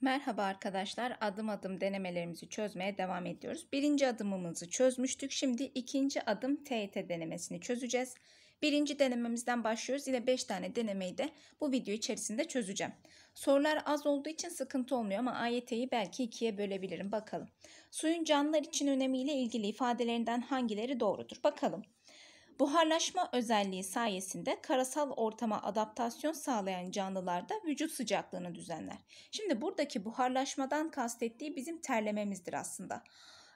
Merhaba arkadaşlar adım adım denemelerimizi çözmeye devam ediyoruz. Birinci adımımızı çözmüştük. Şimdi ikinci adım TET denemesini çözeceğiz. Birinci denememizden başlıyoruz. Yine 5 tane denemeyi de bu video içerisinde çözeceğim. Sorular az olduğu için sıkıntı olmuyor ama AYT'yi belki ikiye bölebilirim. Bakalım. Suyun canlılar için önemiyle ilgili ifadelerinden hangileri doğrudur? Bakalım. Buharlaşma özelliği sayesinde karasal ortama adaptasyon sağlayan canlılarda vücut sıcaklığını düzenler. Şimdi buradaki buharlaşmadan kastettiği bizim terlememizdir aslında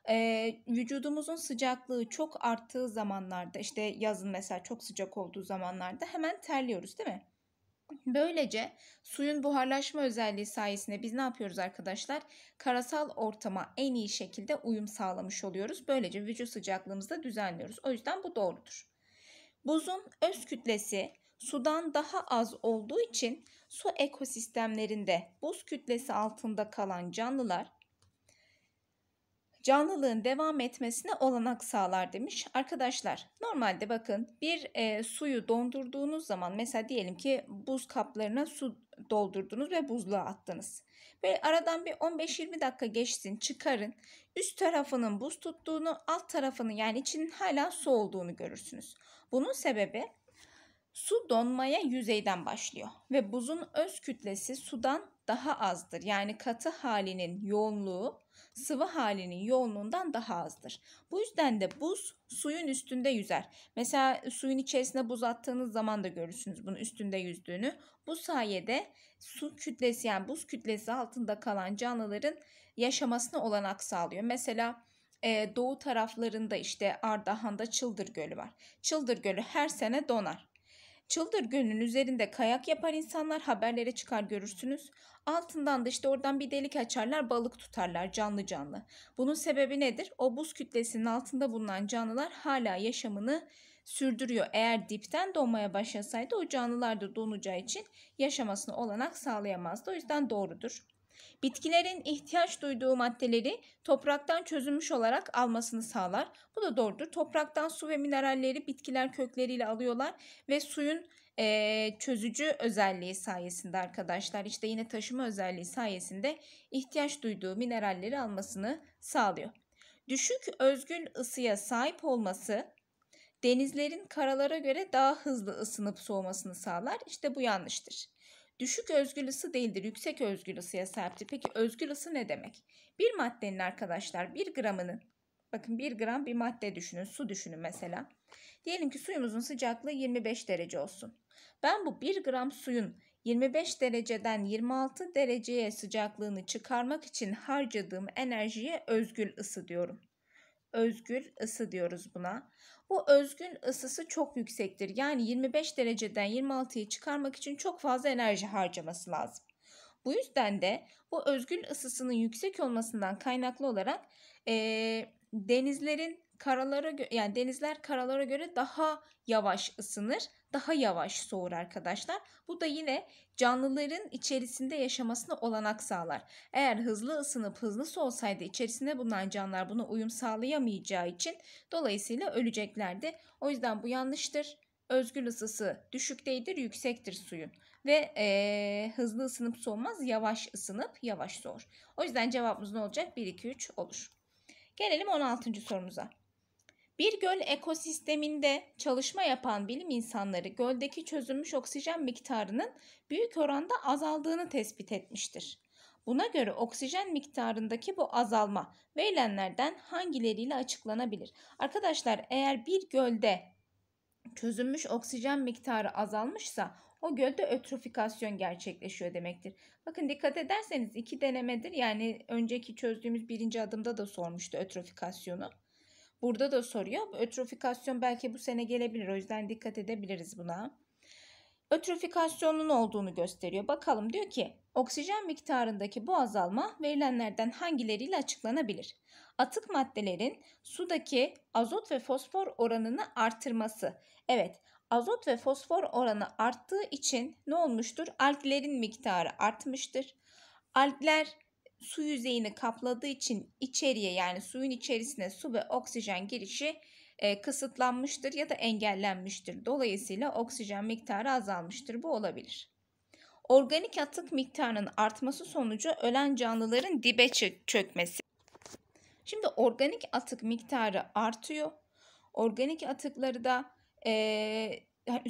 ee, vücudumuzun sıcaklığı çok arttığı zamanlarda işte yazın mesela çok sıcak olduğu zamanlarda hemen terliyoruz değil mi? Böylece suyun buharlaşma özelliği sayesinde biz ne yapıyoruz arkadaşlar? Karasal ortama en iyi şekilde uyum sağlamış oluyoruz. Böylece vücut sıcaklığımızı da düzenliyoruz. O yüzden bu doğrudur. Buzun öz kütlesi sudan daha az olduğu için su ekosistemlerinde buz kütlesi altında kalan canlılar canlılığın devam etmesine olanak sağlar demiş. Arkadaşlar normalde bakın bir e, suyu dondurduğunuz zaman mesela diyelim ki buz kaplarına su doldurdunuz ve buzluğa attınız. ve aradan bir 15-20 dakika geçsin çıkarın. Üst tarafının buz tuttuğunu alt tarafının yani içinin hala su olduğunu görürsünüz. Bunun sebebi su donmaya yüzeyden başlıyor ve buzun öz kütlesi sudan daha azdır. Yani katı halinin yoğunluğu sıvı halinin yoğunluğundan daha azdır. Bu yüzden de buz suyun üstünde yüzer. Mesela suyun içerisine buz attığınız zaman da görürsünüz bunun üstünde yüzdüğünü. Bu sayede su kütlesi yani buz kütlesi altında kalan canlıların yaşamasına olanak sağlıyor. Mesela e, doğu taraflarında işte Ardahan'da Çıldır Gölü var. Çıldır Gölü her sene donar. Çıldır Gölü'nün üzerinde kayak yapar insanlar haberlere çıkar görürsünüz. Altından da işte oradan bir delik açarlar balık tutarlar canlı canlı. Bunun sebebi nedir? O buz kütlesinin altında bulunan canlılar hala yaşamını sürdürüyor. Eğer dipten donmaya başlasaydı o canlılar da donacağı için yaşamasını olanak sağlayamazdı. O yüzden doğrudur. Bitkilerin ihtiyaç duyduğu maddeleri topraktan çözülmüş olarak almasını sağlar. Bu da doğrudur. Topraktan su ve mineralleri bitkiler kökleriyle alıyorlar ve suyun e, çözücü özelliği sayesinde arkadaşlar işte yine taşıma özelliği sayesinde ihtiyaç duyduğu mineralleri almasını sağlıyor. Düşük özgül ısıya sahip olması denizlerin karalara göre daha hızlı ısınıp soğumasını sağlar. İşte bu yanlıştır. Düşük özgül ısı değildir, yüksek özgül ısıya sahiptir. Peki özgül ısı ne demek? Bir maddenin arkadaşlar bir gramının, bakın bir gram bir madde düşünün, su düşünün mesela. Diyelim ki suyumuzun sıcaklığı 25 derece olsun. Ben bu bir gram suyun 25 dereceden 26 dereceye sıcaklığını çıkarmak için harcadığım enerjiye özgül ısı diyorum özgül ısı diyoruz buna. Bu özgün ısısı çok yüksektir. Yani 25 dereceden 26'yı çıkarmak için çok fazla enerji harcaması lazım. Bu yüzden de bu özgül ısısının yüksek olmasından kaynaklı olarak e, denizlerin karalara yani denizler karalara göre daha yavaş ısınır daha yavaş soğur arkadaşlar. Bu da yine canlıların içerisinde yaşamasına olanak sağlar. Eğer hızlı ısınıp hızlı soğusaydı içerisinde bulunan canlılar buna uyum sağlayamayacağı için dolayısıyla öleceklerdi. O yüzden bu yanlıştır. Özgül ısısı düşük değildir, yüksektir suyun. Ve ee, hızlı ısınıp soğumaz, yavaş ısınıp yavaş soğur. O yüzden cevabımız ne olacak? 1, 2, 3 olur. Gelelim 16. sorumuza. Bir göl ekosisteminde çalışma yapan bilim insanları göldeki çözülmüş oksijen miktarının büyük oranda azaldığını tespit etmiştir. Buna göre oksijen miktarındaki bu azalma verilenlerden hangileriyle açıklanabilir? Arkadaşlar eğer bir gölde çözülmüş oksijen miktarı azalmışsa o gölde ötrofikasyon gerçekleşiyor demektir. Bakın dikkat ederseniz iki denemedir yani önceki çözdüğümüz birinci adımda da sormuştu ötrofikasyonu. Burada da soruyor. Ötrofikasyon belki bu sene gelebilir. O yüzden dikkat edebiliriz buna. Ötrofikasyonun olduğunu gösteriyor. Bakalım diyor ki oksijen miktarındaki bu azalma verilenlerden hangileriyle açıklanabilir? Atık maddelerin sudaki azot ve fosfor oranını artırması. Evet azot ve fosfor oranı arttığı için ne olmuştur? Alglerin miktarı artmıştır. Algler su yüzeyini kapladığı için içeriye yani suyun içerisine su ve oksijen girişi e, kısıtlanmıştır ya da engellenmiştir. Dolayısıyla oksijen miktarı azalmıştır. Bu olabilir. Organik atık miktarının artması sonucu ölen canlıların dibe çökmesi. Şimdi organik atık miktarı artıyor. Organik atıkları da e,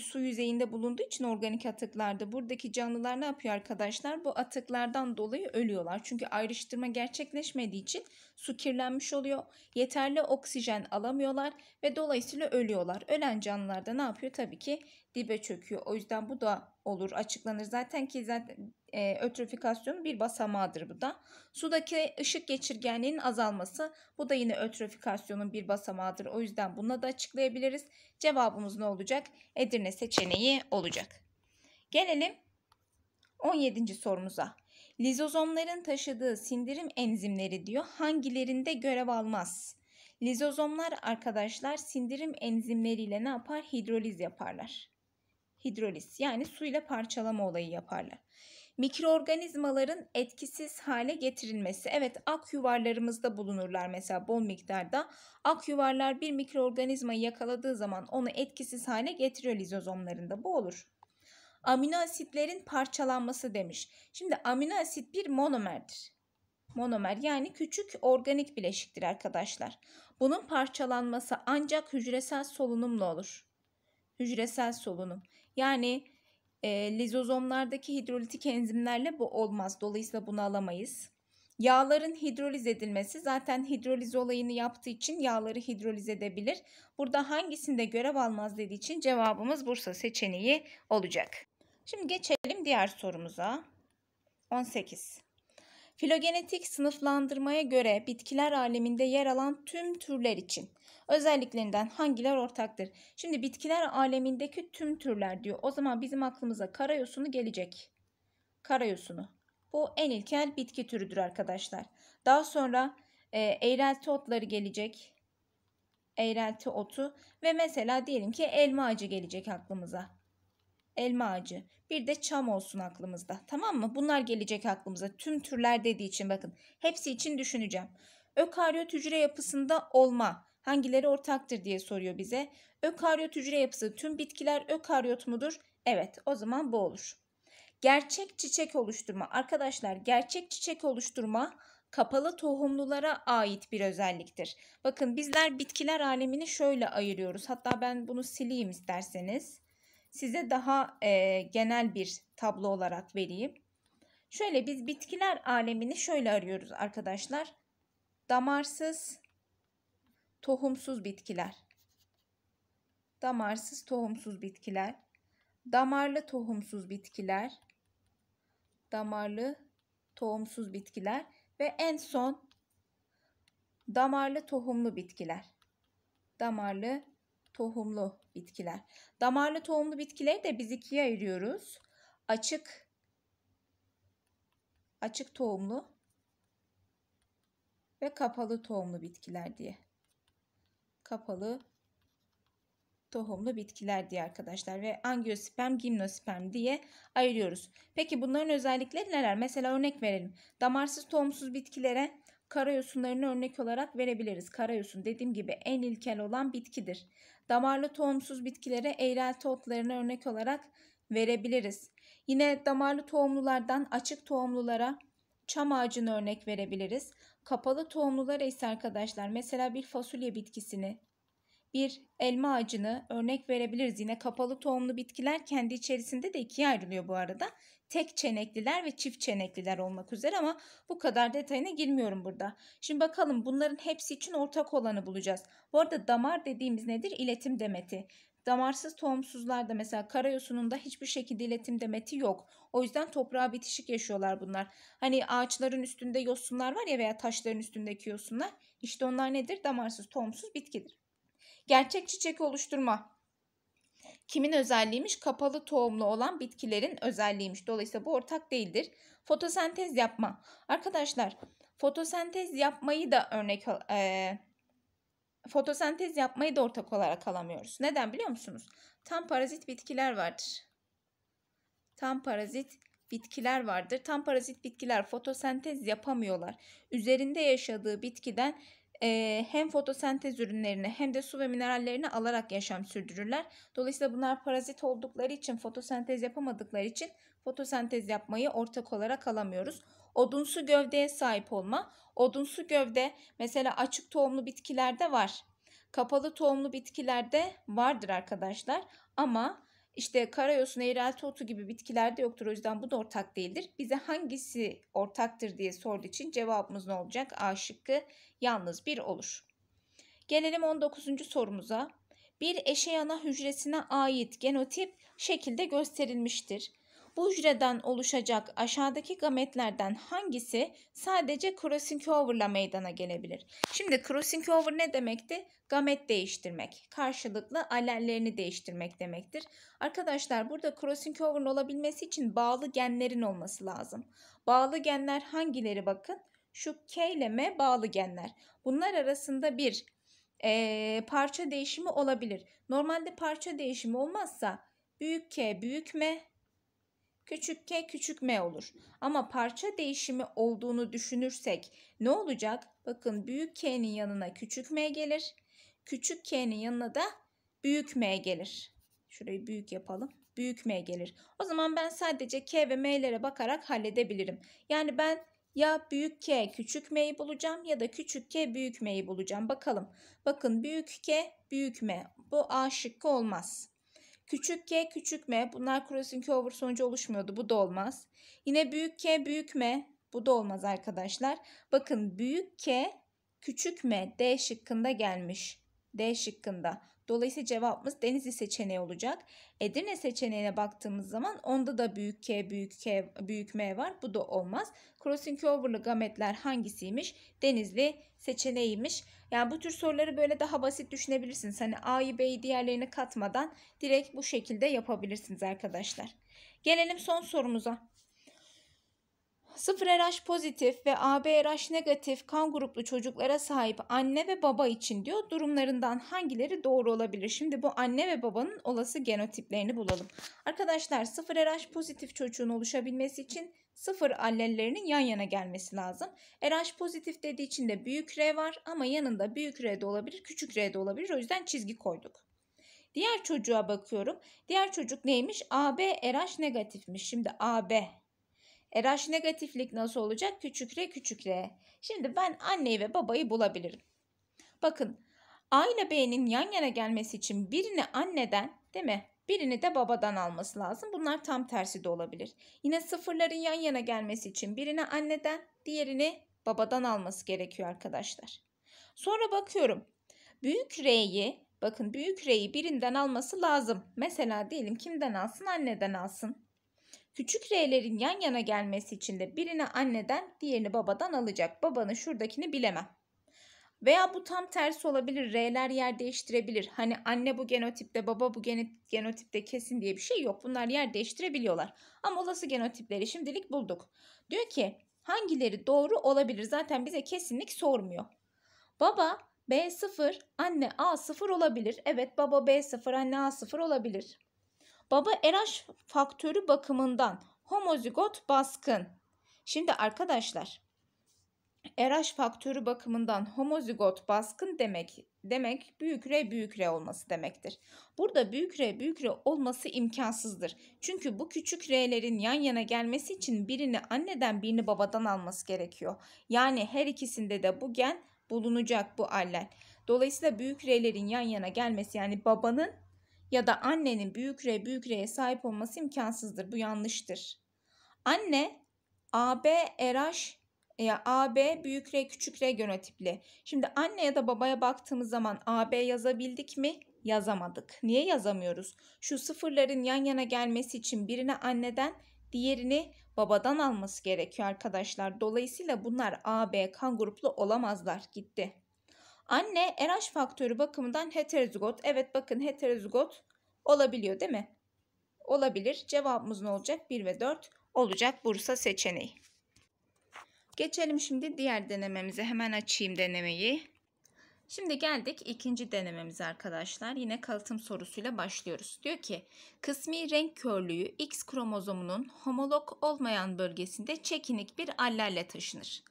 su yüzeyinde bulunduğu için organik atıklarda buradaki canlılar ne yapıyor arkadaşlar? Bu atıklardan dolayı ölüyorlar. Çünkü ayrıştırma gerçekleşmediği için su kirlenmiş oluyor. Yeterli oksijen alamıyorlar ve dolayısıyla ölüyorlar. Ölen canlılar da ne yapıyor? Tabii ki dibe çöküyor. O yüzden bu da olur açıklanır. Zaten ki zaten e, ötrofikasyonun bir basamağıdır bu da. Sudaki ışık geçirgenliğinin azalması bu da yine ötrofikasyonun bir basamağıdır. O yüzden bunu da açıklayabiliriz. Cevabımız ne olacak? Edirne seçeneği olacak. Gelelim 17. sorumuza. Lizozomların taşıdığı sindirim enzimleri diyor hangilerinde görev almaz? Lizozomlar arkadaşlar sindirim enzimleriyle ne yapar? Hidroliz yaparlar. Hidroliz yani suyla parçalama olayı yaparlar. Mikroorganizmaların etkisiz hale getirilmesi. Evet ak yuvarlarımızda bulunurlar mesela bol miktarda. Ak yuvarlar bir mikroorganizmayı yakaladığı zaman onu etkisiz hale getiriyor lizozomlarında. Bu olur. Amino asitlerin parçalanması demiş. Şimdi amino asit bir monomerdir. Monomer yani küçük organik bileşiktir arkadaşlar. Bunun parçalanması ancak hücresel solunumla olur. Hücresel solunum. Yani e, lizozomlardaki hidrolitik enzimlerle bu olmaz. Dolayısıyla bunu alamayız. Yağların hidroliz edilmesi zaten hidroliz olayını yaptığı için yağları hidroliz edebilir. Burada hangisinde görev almaz dediği için cevabımız Bursa seçeneği olacak. Şimdi geçelim diğer sorumuza. 18. Filogenetik sınıflandırmaya göre bitkiler aleminde yer alan tüm türler için Özelliklerinden hangiler ortaktır? Şimdi bitkiler alemindeki tüm türler diyor. O zaman bizim aklımıza karayosunu gelecek. Karayosunu. Bu en ilkel bitki türüdür arkadaşlar. Daha sonra e, eğrelti otları gelecek. Eğrelti otu ve mesela diyelim ki elma ağacı gelecek aklımıza elma ağacı, bir de çam olsun aklımızda. Tamam mı? Bunlar gelecek aklımıza. Tüm türler dediği için bakın. Hepsi için düşüneceğim. Ökaryot hücre yapısında olma, Hangileri ortaktır diye soruyor bize. Ökaryot hücre yapısı tüm bitkiler ökaryot mudur? Evet o zaman bu olur. Gerçek çiçek oluşturma. Arkadaşlar gerçek çiçek oluşturma kapalı tohumlulara ait bir özelliktir. Bakın bizler bitkiler alemini şöyle ayırıyoruz. Hatta ben bunu sileyim isterseniz. Size daha e, genel bir tablo olarak vereyim. Şöyle biz bitkiler alemini şöyle arıyoruz arkadaşlar. Damarsız, tohumsuz bitkiler. Damarsız tohumsuz bitkiler, damarlı tohumsuz bitkiler, damarlı tohumsuz bitkiler ve en son damarlı tohumlu bitkiler. Damarlı tohumlu bitkiler. Damarlı tohumlu bitkileri de biz ikiye ayırıyoruz. Açık açık tohumlu ve kapalı tohumlu bitkiler diye kapalı tohumlu bitkiler diye arkadaşlar ve angiosperm, gimnosperm diye ayırıyoruz. Peki bunların özellikleri neler? Mesela örnek verelim. Damarsız tohumsuz bitkilere karayosunlarını örnek olarak verebiliriz. Karayosun dediğim gibi en ilkel olan bitkidir. Damarlı tohumsuz bitkilere eğrelti otlarını örnek olarak verebiliriz. Yine damarlı tohumlulardan açık tohumlulara çam ağacını örnek verebiliriz. Kapalı tohumlular ise arkadaşlar mesela bir fasulye bitkisini, bir elma ağacını örnek verebiliriz. Yine kapalı tohumlu bitkiler kendi içerisinde de ikiye ayrılıyor bu arada. Tek çenekliler ve çift çenekliler olmak üzere ama bu kadar detayına girmiyorum burada. Şimdi bakalım bunların hepsi için ortak olanı bulacağız. Bu arada damar dediğimiz nedir? İletim demeti. Damarsız tohumsuzlarda mesela karayosununda hiçbir şekilde iletim demeti yok. O yüzden toprağa bitişik yaşıyorlar bunlar. Hani ağaçların üstünde yosunlar var ya veya taşların üstündeki yosunlar. İşte onlar nedir? Damarsız tohumsuz bitkidir. Gerçek çiçek oluşturma. Kimin özelliğiymiş? Kapalı tohumlu olan bitkilerin özelliğiymiş. Dolayısıyla bu ortak değildir. Fotosentez yapma. Arkadaşlar fotosentez yapmayı da örnek e, fotosentez yapmayı da ortak olarak alamıyoruz. Neden biliyor musunuz? Tam parazit bitkiler vardır. Tam parazit bitkiler vardır. Tam parazit bitkiler fotosentez yapamıyorlar. Üzerinde yaşadığı bitkiden e, hem fotosentez ürünlerini hem de su ve minerallerini alarak yaşam sürdürürler. Dolayısıyla bunlar parazit oldukları için fotosentez yapamadıkları için fotosentez yapmayı ortak olarak alamıyoruz. Odunsu gövdeye sahip olma. Odunsu gövde mesela açık tohumlu bitkilerde var. Kapalı tohumlu bitkilerde vardır arkadaşlar ama işte karayosun, eğrelti otu gibi bitkilerde yoktur. O yüzden bu da ortak değildir. Bize hangisi ortaktır diye sorduğu için cevabımız ne olacak? A şıkkı yalnız bir olur. Gelelim 19. sorumuza. Bir eşeyana hücresine ait genotip şekilde gösterilmiştir bu hücreden oluşacak aşağıdaki gametlerden hangisi sadece crossing over'la meydana gelebilir? Şimdi crossing over ne demekti? Gamet değiştirmek. Karşılıklı alellerini değiştirmek demektir. Arkadaşlar burada crossing over'ın olabilmesi için bağlı genlerin olması lazım. Bağlı genler hangileri bakın? Şu K ile M bağlı genler. Bunlar arasında bir e, parça değişimi olabilir. Normalde parça değişimi olmazsa büyük K büyük M küçük k küçük m olur. Ama parça değişimi olduğunu düşünürsek ne olacak? Bakın büyük k'nin yanına küçük m gelir. Küçük k'nin yanına da büyük m gelir. Şurayı büyük yapalım. Büyük m gelir. O zaman ben sadece k ve m'lere bakarak halledebilirim. Yani ben ya büyük K küçük M'yi bulacağım ya da küçük K büyük M'yi bulacağım. Bakalım. Bakın büyük K büyük M. Bu A şıkkı olmaz. Küçük K küçük M bunlar crossing over sonucu oluşmuyordu bu da olmaz. Yine büyük K büyük M bu da olmaz arkadaşlar. Bakın büyük K küçük M D şıkkında gelmiş. D şıkkında. Dolayısıyla cevabımız Denizli seçeneği olacak. Edirne seçeneğine baktığımız zaman onda da büyük K, büyük K, büyük M var. Bu da olmaz. Crossing over'lı gametler hangisiymiş? Denizli seçeneğiymiş. Yani bu tür soruları böyle daha basit düşünebilirsiniz. Hani A'yı B'yi diğerlerini katmadan direkt bu şekilde yapabilirsiniz arkadaşlar. Gelelim son sorumuza. 0 RH pozitif ve AB RH negatif kan gruplu çocuklara sahip anne ve baba için diyor durumlarından hangileri doğru olabilir? Şimdi bu anne ve babanın olası genotiplerini bulalım. Arkadaşlar 0 RH pozitif çocuğun oluşabilmesi için 0 allellerinin yan yana gelmesi lazım. RH pozitif dediği için de büyük R var ama yanında büyük R de olabilir, küçük R de olabilir. O yüzden çizgi koyduk. Diğer çocuğa bakıyorum. Diğer çocuk neymiş? AB RH negatifmiş. Şimdi AB RH negatiflik nasıl olacak? Küçük R küçük R. Şimdi ben anneyi ve babayı bulabilirim. Bakın A ile B'nin yan yana gelmesi için birini anneden değil mi? Birini de babadan alması lazım. Bunlar tam tersi de olabilir. Yine sıfırların yan yana gelmesi için birini anneden, diğerini babadan alması gerekiyor arkadaşlar. Sonra bakıyorum. Büyük R'yi, bakın büyük R'yi birinden alması lazım. Mesela diyelim kimden alsın? Anneden alsın. Küçük R'lerin yan yana gelmesi için de birini anneden diğerini babadan alacak. Babanın şuradakini bilemem. Veya bu tam tersi olabilir. R'ler yer değiştirebilir. Hani anne bu genotipte, baba bu genotipte kesin diye bir şey yok. Bunlar yer değiştirebiliyorlar. Ama olası genotipleri şimdilik bulduk. Diyor ki hangileri doğru olabilir? Zaten bize kesinlik sormuyor. Baba B0, anne A0 olabilir. Evet baba B0, anne A0 olabilir. Baba Eraş faktörü bakımından homozigot baskın. Şimdi arkadaşlar RH faktörü bakımından homozigot baskın demek demek büyük R büyük R olması demektir. Burada büyük R büyük R olması imkansızdır. Çünkü bu küçük R'lerin yan yana gelmesi için birini anneden birini babadan alması gerekiyor. Yani her ikisinde de bu gen bulunacak bu allel. Dolayısıyla büyük R'lerin yan yana gelmesi yani babanın ya da annenin büyük R büyük R'ye sahip olması imkansızdır. Bu yanlıştır. Anne AB e, RH e, ya AB büyük R küçük R yönetipli. Şimdi anne ya da babaya baktığımız zaman AB yazabildik mi? Yazamadık. Niye yazamıyoruz? Şu sıfırların yan yana gelmesi için birini anneden diğerini babadan alması gerekiyor arkadaşlar. Dolayısıyla bunlar AB kan gruplu olamazlar. Gitti. Anne RH faktörü bakımından heterozigot. Evet bakın heterozigot olabiliyor değil mi? Olabilir. Cevabımız ne olacak? 1 ve 4 olacak Bursa seçeneği. Geçelim şimdi diğer denememize. Hemen açayım denemeyi. Şimdi geldik ikinci denememize arkadaşlar. Yine kalıtım sorusuyla başlıyoruz. Diyor ki kısmi renk körlüğü X kromozomunun homolog olmayan bölgesinde çekinik bir allerle taşınır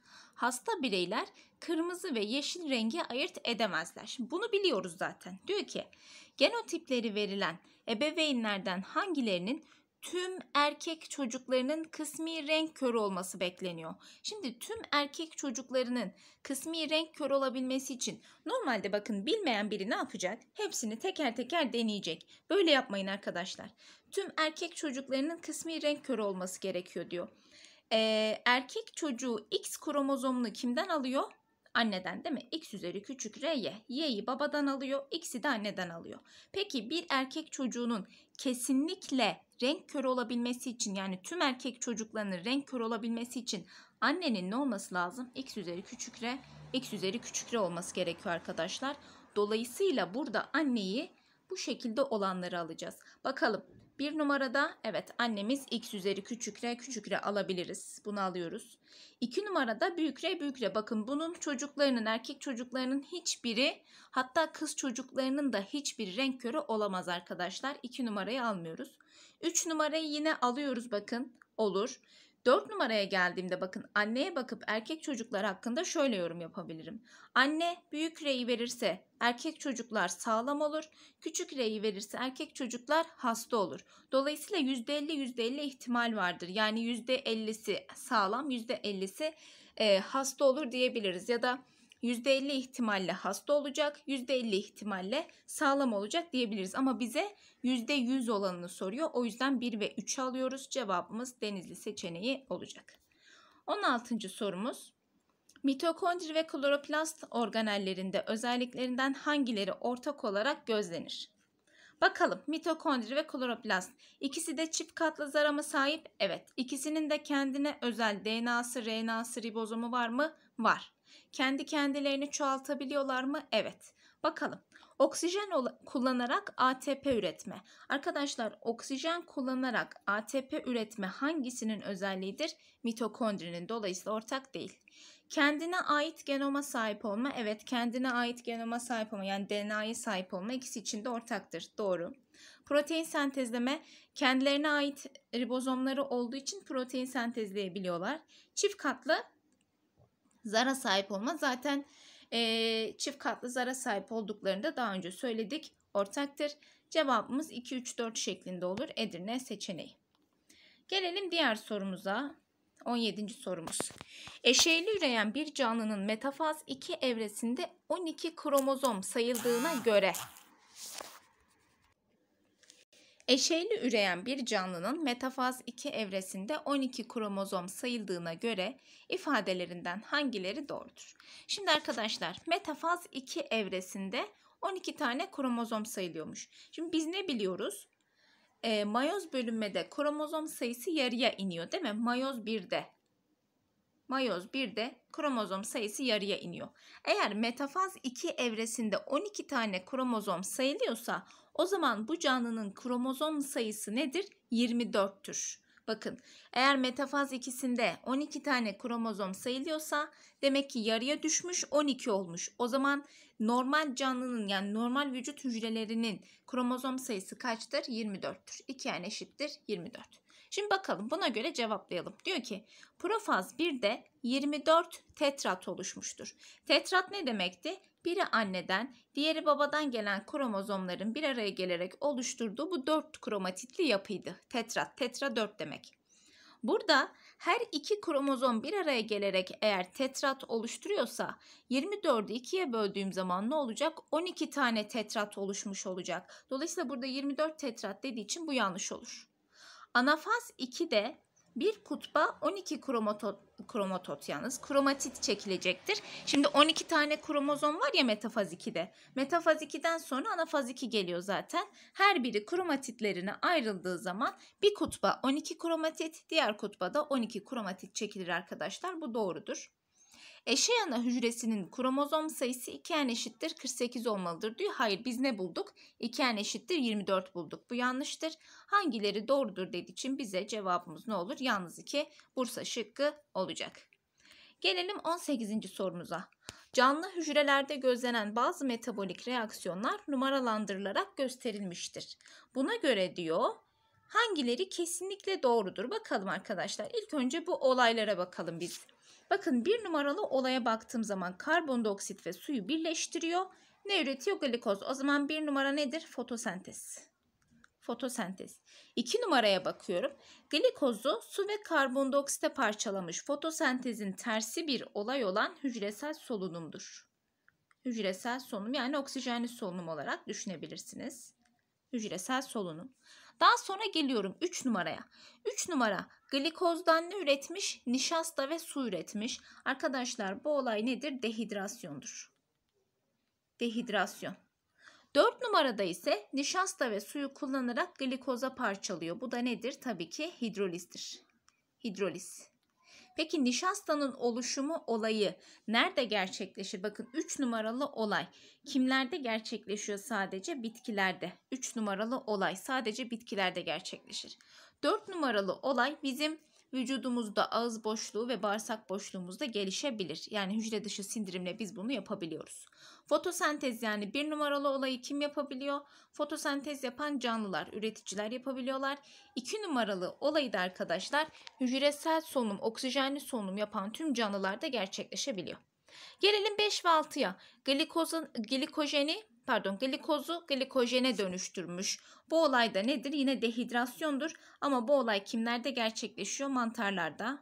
hasta bireyler kırmızı ve yeşil rengi ayırt edemezler. bunu biliyoruz zaten. Diyor ki genotipleri verilen ebeveynlerden hangilerinin tüm erkek çocuklarının kısmi renk körü olması bekleniyor. Şimdi tüm erkek çocuklarının kısmi renk körü olabilmesi için normalde bakın bilmeyen biri ne yapacak? Hepsini teker teker deneyecek. Böyle yapmayın arkadaşlar. Tüm erkek çocuklarının kısmi renk körü olması gerekiyor diyor. Ee, erkek çocuğu X kromozomunu kimden alıyor? Anneden değil mi? X üzeri küçük r'ye, Y'yi babadan alıyor, X'i de anneden alıyor. Peki bir erkek çocuğunun kesinlikle renk körü olabilmesi için yani tüm erkek çocuklarının renk körü olabilmesi için annenin ne olması lazım? X üzeri küçük R, X üzeri küçük R olması gerekiyor arkadaşlar. Dolayısıyla burada anneyi bu şekilde olanları alacağız. Bakalım bir numarada evet annemiz x üzeri küçük r küçük r alabiliriz. Bunu alıyoruz. İki numarada büyük r büyük r. Bakın bunun çocuklarının erkek çocuklarının hiçbiri hatta kız çocuklarının da hiçbir renk körü olamaz arkadaşlar. İki numarayı almıyoruz. Üç numarayı yine alıyoruz bakın olur. 4 numaraya geldiğimde bakın anneye bakıp erkek çocuklar hakkında şöyle yorum yapabilirim. Anne büyük reyi verirse erkek çocuklar sağlam olur, küçük reyi verirse erkek çocuklar hasta olur. Dolayısıyla %50 %50 ihtimal vardır. Yani %50'si sağlam, %50'si e, hasta olur diyebiliriz ya da %50 ihtimalle hasta olacak, %50 ihtimalle sağlam olacak diyebiliriz. Ama bize %100 olanını soruyor. O yüzden 1 ve 3 alıyoruz. Cevabımız denizli seçeneği olacak. 16. sorumuz. Mitokondri ve kloroplast organellerinde özelliklerinden hangileri ortak olarak gözlenir? Bakalım mitokondri ve kloroplast ikisi de çift katlı zarama sahip. Evet ikisinin de kendine özel DNA'sı, RNA'sı, ribozomu var mı? Var. Kendi kendilerini çoğaltabiliyorlar mı? Evet. Bakalım. Oksijen kullanarak ATP üretme. Arkadaşlar oksijen kullanarak ATP üretme hangisinin özelliğidir? Mitokondrinin dolayısıyla ortak değil. Kendine ait genoma sahip olma. Evet kendine ait genoma sahip olma yani DNA'ya sahip olma ikisi için de ortaktır. Doğru. Protein sentezleme kendilerine ait ribozomları olduğu için protein sentezleyebiliyorlar. Çift katlı Zara sahip olma zaten e, çift katlı zara sahip olduklarında daha önce söyledik. Ortaktır. Cevabımız 2, 3, 4 şeklinde olur. Edirne seçeneği. Gelelim diğer sorumuza. 17. sorumuz. Eşeyli üreyen bir canlının metafaz 2 evresinde 12 kromozom sayıldığına göre Eşeyli üreyen bir canlının metafaz 2 evresinde 12 kromozom sayıldığına göre ifadelerinden hangileri doğrudur? Şimdi arkadaşlar metafaz 2 evresinde 12 tane kromozom sayılıyormuş. Şimdi biz ne biliyoruz? E, mayoz bölünmede kromozom sayısı yarıya iniyor değil mi? Mayoz 1'de. Mayoz 1'de kromozom sayısı yarıya iniyor. Eğer metafaz 2 evresinde 12 tane kromozom sayılıyorsa o zaman bu canlının kromozom sayısı nedir? 24'tür. Bakın eğer metafaz ikisinde 12 tane kromozom sayılıyorsa demek ki yarıya düşmüş 12 olmuş. O zaman normal canlının yani normal vücut hücrelerinin kromozom sayısı kaçtır? 24'tür. 2 yani eşittir 24. Şimdi bakalım buna göre cevaplayalım. Diyor ki profaz 1'de 24 tetrat oluşmuştur. Tetrat ne demekti? biri anneden, diğeri babadan gelen kromozomların bir araya gelerek oluşturduğu bu dört kromatitli yapıydı. Tetrat, tetra dört demek. Burada her iki kromozom bir araya gelerek eğer tetrat oluşturuyorsa 24'ü 2'ye böldüğüm zaman ne olacak? 12 tane tetrat oluşmuş olacak. Dolayısıyla burada 24 tetrat dediği için bu yanlış olur. Anafaz 2'de bir kutba 12 kromatot, kromatot yalnız kromatit çekilecektir. Şimdi 12 tane kromozom var ya metafaz 2'de. Metafaz 2'den sonra anafaz 2 geliyor zaten. Her biri kromatitlerine ayrıldığı zaman bir kutba 12 kromatit, diğer kutbada 12 kromatit çekilir arkadaşlar. Bu doğrudur. Eşe ana hücresinin kromozom sayısı 2n eşittir 48 olmalıdır diyor. Hayır biz ne bulduk? 2n eşittir 24 bulduk. Bu yanlıştır. Hangileri doğrudur dediği için bize cevabımız ne olur? Yalnız 2 Bursa şıkkı olacak. Gelelim 18. sorumuza. Canlı hücrelerde gözlenen bazı metabolik reaksiyonlar numaralandırılarak gösterilmiştir. Buna göre diyor hangileri kesinlikle doğrudur? Bakalım arkadaşlar. İlk önce bu olaylara bakalım biz. Bakın bir numaralı olaya baktığım zaman karbondioksit ve suyu birleştiriyor. Ne üretiyor? Glikoz. O zaman bir numara nedir? Fotosentez. Fotosentez. İki numaraya bakıyorum. Glikozu su ve karbondioksite parçalamış fotosentezin tersi bir olay olan hücresel solunumdur. Hücresel solunum yani oksijenli solunum olarak düşünebilirsiniz. Hücresel solunum. Daha sonra geliyorum 3 numaraya. 3 numara glikozdan ne üretmiş? Nişasta ve su üretmiş. Arkadaşlar bu olay nedir? Dehidrasyondur. Dehidrasyon. 4 numarada ise nişasta ve suyu kullanarak glikoza parçalıyor. Bu da nedir? Tabii ki hidrolizdir. Hidroliz. Peki nişastanın oluşumu olayı nerede gerçekleşir? Bakın 3 numaralı olay kimlerde gerçekleşiyor sadece? Bitkilerde. 3 numaralı olay sadece bitkilerde gerçekleşir. 4 numaralı olay bizim vücudumuzda ağız boşluğu ve bağırsak boşluğumuzda gelişebilir. Yani hücre dışı sindirimle biz bunu yapabiliyoruz. Fotosentez yani bir numaralı olayı kim yapabiliyor? Fotosentez yapan canlılar, üreticiler yapabiliyorlar. İki numaralı olayı da arkadaşlar hücresel solunum, oksijenli solunum yapan tüm canlılarda gerçekleşebiliyor. Gelelim 5 ve 6'ya. Glikozun, glikojeni pardon glikozu glikojene dönüştürmüş. Bu olay da nedir? Yine dehidrasyondur ama bu olay kimlerde gerçekleşiyor? Mantarlarda,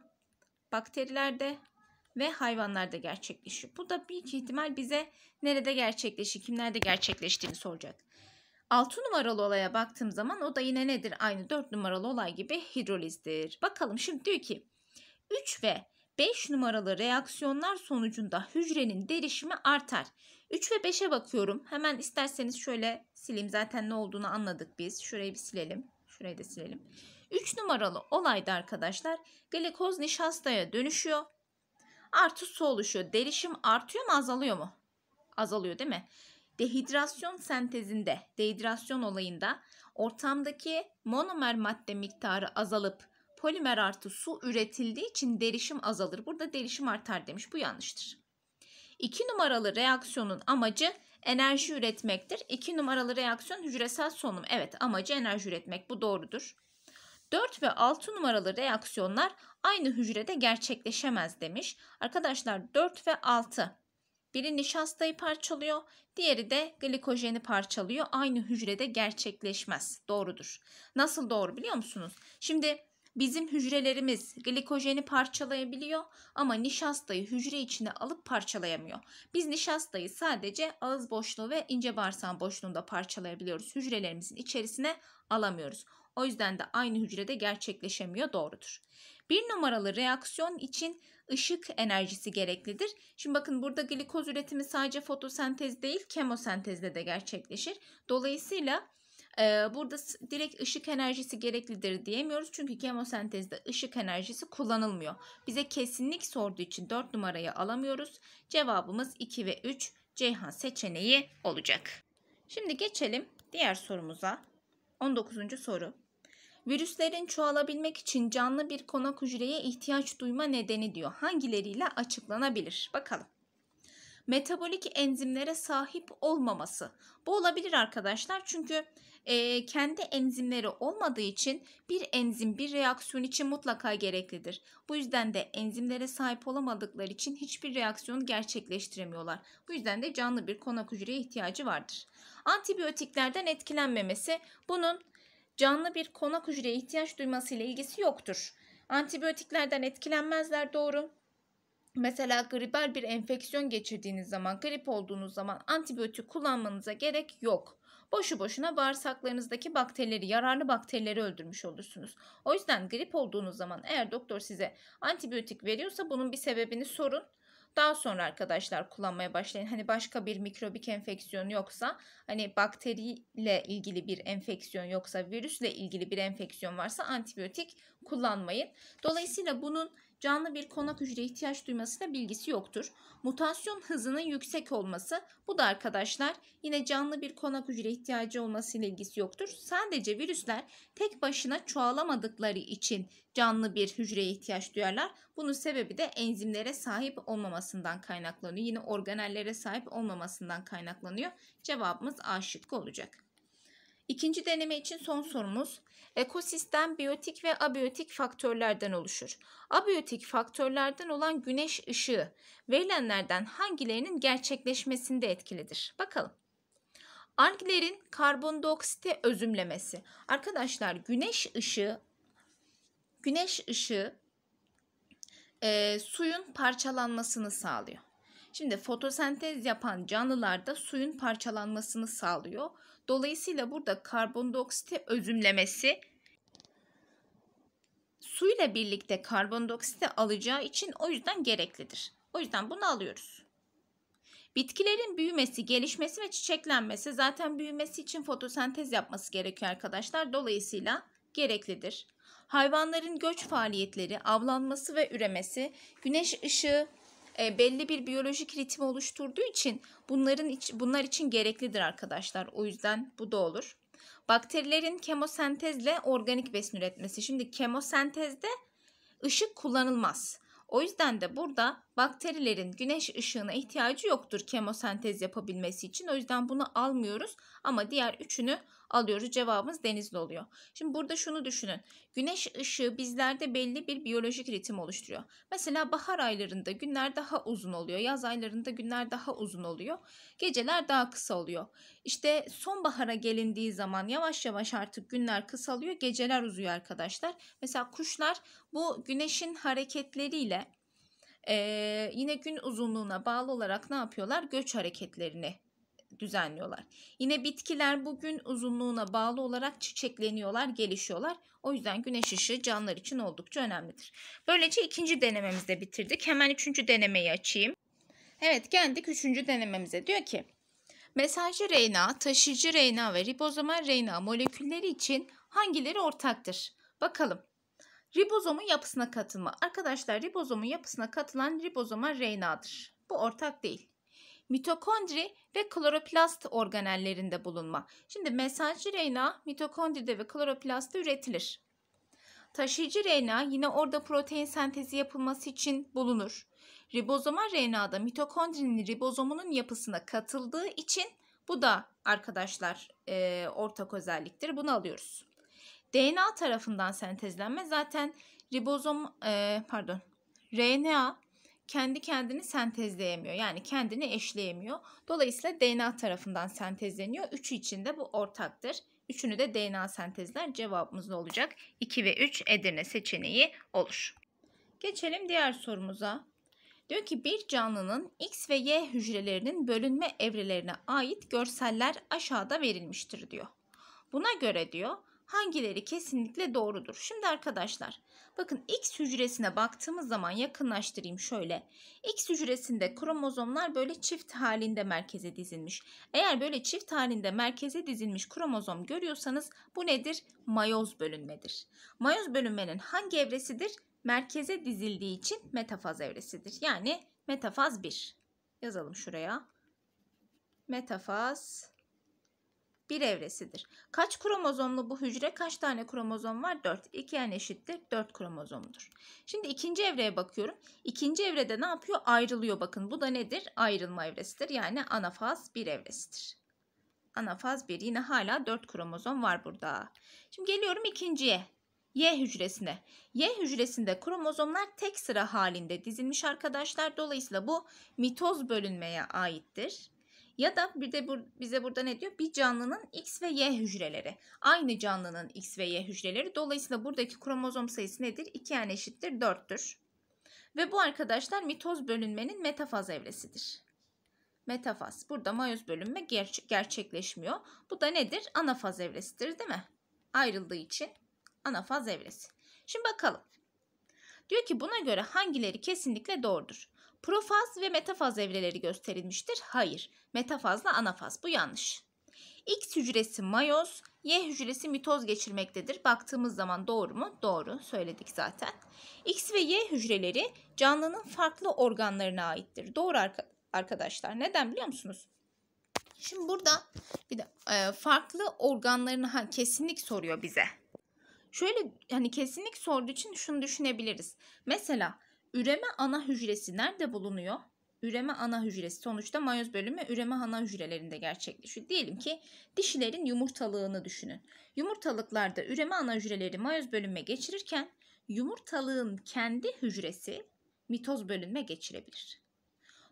bakterilerde ve hayvanlarda gerçekleşiyor. Bu da büyük ihtimal bize nerede gerçekleşiyor, kimlerde gerçekleştiğini soracak. 6 numaralı olaya baktığım zaman o da yine nedir? Aynı 4 numaralı olay gibi hidrolizdir. Bakalım şimdi diyor ki 3 ve 5 numaralı reaksiyonlar sonucunda hücrenin derişimi artar. 3 ve 5'e bakıyorum. Hemen isterseniz şöyle sileyim. Zaten ne olduğunu anladık biz. Şurayı bir silelim. Şurayı da silelim. 3 numaralı olayda arkadaşlar glikoz nişastaya dönüşüyor. Artı su oluşuyor. Derişim artıyor mu azalıyor mu? Azalıyor değil mi? Dehidrasyon sentezinde, dehidrasyon olayında ortamdaki monomer madde miktarı azalıp polimer artı su üretildiği için derişim azalır. Burada derişim artar demiş. Bu yanlıştır. 2 numaralı reaksiyonun amacı enerji üretmektir. 2 numaralı reaksiyon hücresel solunum. Evet amacı enerji üretmek bu doğrudur. 4 ve 6 numaralı reaksiyonlar aynı hücrede gerçekleşemez demiş. Arkadaşlar 4 ve 6 biri nişastayı parçalıyor, diğeri de glikojeni parçalıyor. Aynı hücrede gerçekleşmez. Doğrudur. Nasıl doğru biliyor musunuz? Şimdi Bizim hücrelerimiz glikojeni parçalayabiliyor ama nişastayı hücre içine alıp parçalayamıyor. Biz nişastayı sadece ağız boşluğu ve ince bağırsak boşluğunda parçalayabiliyoruz. Hücrelerimizin içerisine alamıyoruz. O yüzden de aynı hücrede gerçekleşemiyor doğrudur. Bir numaralı reaksiyon için ışık enerjisi gereklidir. Şimdi bakın burada glikoz üretimi sadece fotosentez değil kemosentezde de gerçekleşir. Dolayısıyla Burada direkt ışık enerjisi gereklidir diyemiyoruz. Çünkü kemosentezde ışık enerjisi kullanılmıyor. Bize kesinlik sorduğu için 4 numarayı alamıyoruz. Cevabımız 2 ve 3 Ceyhan seçeneği olacak. Şimdi geçelim diğer sorumuza. 19. soru. Virüslerin çoğalabilmek için canlı bir konak hücreye ihtiyaç duyma nedeni diyor. Hangileriyle açıklanabilir? Bakalım metabolik enzimlere sahip olmaması. Bu olabilir arkadaşlar çünkü e, kendi enzimleri olmadığı için bir enzim bir reaksiyon için mutlaka gereklidir. Bu yüzden de enzimlere sahip olamadıkları için hiçbir reaksiyonu gerçekleştiremiyorlar. Bu yüzden de canlı bir konak hücreye ihtiyacı vardır. Antibiyotiklerden etkilenmemesi bunun canlı bir konak hücreye ihtiyaç duyması ile ilgisi yoktur. Antibiyotiklerden etkilenmezler doğru. Mesela gribal bir enfeksiyon geçirdiğiniz zaman, grip olduğunuz zaman antibiyotik kullanmanıza gerek yok. Boşu boşuna bağırsaklarınızdaki bakterileri, yararlı bakterileri öldürmüş olursunuz. O yüzden grip olduğunuz zaman eğer doktor size antibiyotik veriyorsa bunun bir sebebini sorun. Daha sonra arkadaşlar kullanmaya başlayın. Hani başka bir mikrobik enfeksiyon yoksa, hani bakteriyle ilgili bir enfeksiyon yoksa, virüsle ilgili bir enfeksiyon varsa antibiyotik kullanmayın. Dolayısıyla bunun canlı bir konak hücre ihtiyaç duymasına bilgisi yoktur. Mutasyon hızının yüksek olması bu da arkadaşlar yine canlı bir konak hücre ihtiyacı olmasıyla ilgisi yoktur. Sadece virüsler tek başına çoğalamadıkları için canlı bir hücreye ihtiyaç duyarlar. Bunun sebebi de enzimlere sahip olmamasından kaynaklanıyor. Yine organellere sahip olmamasından kaynaklanıyor. Cevabımız A şıkkı olacak. İkinci deneme için son sorumuz. Ekosistem biyotik ve abiyotik faktörlerden oluşur. Abiyotik faktörlerden olan güneş ışığı verilenlerden hangilerinin gerçekleşmesinde etkilidir? Bakalım. Alglerin karbondioksite özümlemesi. Arkadaşlar güneş ışığı güneş ışığı e, suyun parçalanmasını sağlıyor. Şimdi fotosentez yapan canlılarda suyun parçalanmasını sağlıyor. Dolayısıyla burada karbondioksiti özümlemesi suyla birlikte karbondioksiti alacağı için o yüzden gereklidir. O yüzden bunu alıyoruz. Bitkilerin büyümesi, gelişmesi ve çiçeklenmesi zaten büyümesi için fotosentez yapması gerekiyor arkadaşlar. Dolayısıyla gereklidir. Hayvanların göç faaliyetleri, avlanması ve üremesi, güneş ışığı, e, belli bir biyolojik ritmi oluşturduğu için bunların iç, bunlar için gereklidir arkadaşlar. O yüzden bu da olur. Bakterilerin kemosentezle organik besin üretmesi. Şimdi kemosentezde ışık kullanılmaz. O yüzden de burada bakterilerin güneş ışığına ihtiyacı yoktur kemosentez yapabilmesi için. O yüzden bunu almıyoruz ama diğer üçünü alıyoruz. Cevabımız denizli oluyor. Şimdi burada şunu düşünün. Güneş ışığı bizlerde belli bir biyolojik ritim oluşturuyor. Mesela bahar aylarında günler daha uzun oluyor. Yaz aylarında günler daha uzun oluyor. Geceler daha kısa oluyor. İşte sonbahara gelindiği zaman yavaş yavaş artık günler kısalıyor. Geceler uzuyor arkadaşlar. Mesela kuşlar bu güneşin hareketleriyle ee, yine gün uzunluğuna bağlı olarak ne yapıyorlar? Göç hareketlerini düzenliyorlar. Yine bitkiler bugün uzunluğuna bağlı olarak çiçekleniyorlar, gelişiyorlar. O yüzden güneş ışığı canlılar için oldukça önemlidir. Böylece ikinci denememizi de bitirdik. Hemen üçüncü denemeyi açayım. Evet geldik üçüncü denememize. Diyor ki mesajcı reyna, taşıcı reyna ve ribozomal reyna molekülleri için hangileri ortaktır? Bakalım. Ribozomun yapısına katılma. Arkadaşlar ribozomun yapısına katılan ribozomal reynadır. Bu ortak değil mitokondri ve kloroplast organellerinde bulunma. Şimdi mesajcı RNA mitokondride ve kloroplastta üretilir. Taşıyıcı RNA yine orada protein sentezi yapılması için bulunur. Ribozoma RNA'da mitokondrinin ribozomunun yapısına katıldığı için bu da arkadaşlar e, ortak özelliktir. Bunu alıyoruz. DNA tarafından sentezlenme zaten ribozom e, pardon RNA kendi kendini sentezleyemiyor. Yani kendini eşleyemiyor. Dolayısıyla DNA tarafından sentezleniyor. Üçü içinde bu ortaktır. Üçünü de DNA sentezler cevabımız ne olacak? 2 ve 3 Edirne seçeneği olur. Geçelim diğer sorumuza. Diyor ki bir canlının X ve Y hücrelerinin bölünme evrelerine ait görseller aşağıda verilmiştir diyor. Buna göre diyor hangileri kesinlikle doğrudur? Şimdi arkadaşlar Bakın X hücresine baktığımız zaman yakınlaştırayım şöyle. X hücresinde kromozomlar böyle çift halinde merkeze dizilmiş. Eğer böyle çift halinde merkeze dizilmiş kromozom görüyorsanız bu nedir? Mayoz bölünmedir. Mayoz bölünmenin hangi evresidir? Merkeze dizildiği için metafaz evresidir. Yani metafaz 1. Yazalım şuraya. Metafaz bir evresidir. Kaç kromozomlu bu hücre? Kaç tane kromozom var? 4. 2 n eşittir 4 kromozomdur. Şimdi ikinci evreye bakıyorum. İkinci evrede ne yapıyor? Ayrılıyor bakın. Bu da nedir? Ayrılma evresidir. Yani anafaz bir evresidir. Anafaz 1 yine hala 4 kromozom var burada. Şimdi geliyorum ikinciye. Y hücresine. Y hücresinde kromozomlar tek sıra halinde dizilmiş arkadaşlar. Dolayısıyla bu mitoz bölünmeye aittir. Ya da bir de bu, bize burada ne diyor? Bir canlının X ve Y hücreleri. Aynı canlının X ve Y hücreleri. Dolayısıyla buradaki kromozom sayısı nedir? 2N eşittir 4'tür. Ve bu arkadaşlar mitoz bölünmenin metafaz evresidir. Metafaz. Burada mayoz bölünme ger gerçekleşmiyor. Bu da nedir? Anafaz evresidir değil mi? Ayrıldığı için anafaz evresi. Şimdi bakalım. Diyor ki buna göre hangileri kesinlikle doğrudur? Profaz ve metafaz evreleri gösterilmiştir. Hayır. Metafazla anafaz. Bu yanlış. X hücresi mayoz, Y hücresi mitoz geçirmektedir. Baktığımız zaman doğru mu? Doğru. Söyledik zaten. X ve Y hücreleri canlının farklı organlarına aittir. Doğru arkadaşlar. Neden biliyor musunuz? Şimdi burada bir de e, farklı organlarını ha, kesinlik soruyor bize. Şöyle hani kesinlik sorduğu için şunu düşünebiliriz. Mesela Üreme ana hücresi nerede bulunuyor? Üreme ana hücresi sonuçta mayoz bölümü üreme ana hücrelerinde gerçekleşiyor. Diyelim ki dişilerin yumurtalığını düşünün. Yumurtalıklarda üreme ana hücreleri mayoz bölünme geçirirken yumurtalığın kendi hücresi mitoz bölünme geçirebilir.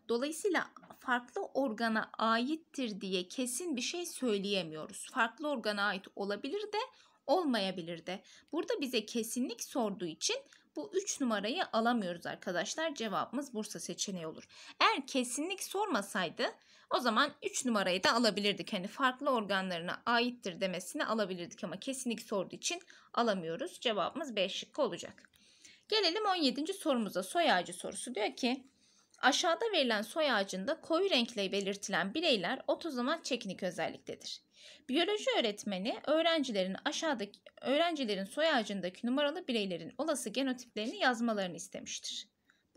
Dolayısıyla farklı organa aittir diye kesin bir şey söyleyemiyoruz. Farklı organa ait olabilir de olmayabilir de. Burada bize kesinlik sorduğu için bu 3 numarayı alamıyoruz arkadaşlar. Cevabımız Bursa seçeneği olur. Eğer kesinlik sormasaydı o zaman 3 numarayı da alabilirdik. Hani farklı organlarına aittir demesini alabilirdik ama kesinlik sorduğu için alamıyoruz. Cevabımız B şıkkı olacak. Gelelim 17. sorumuza. Soy ağacı sorusu diyor ki Aşağıda verilen soy ağacında koyu renkle belirtilen bireyler otozomal çeknik özelliktedir. Biyoloji öğretmeni öğrencilerin aşağıdaki öğrencilerin soy ağacındaki numaralı bireylerin olası genotiplerini yazmalarını istemiştir.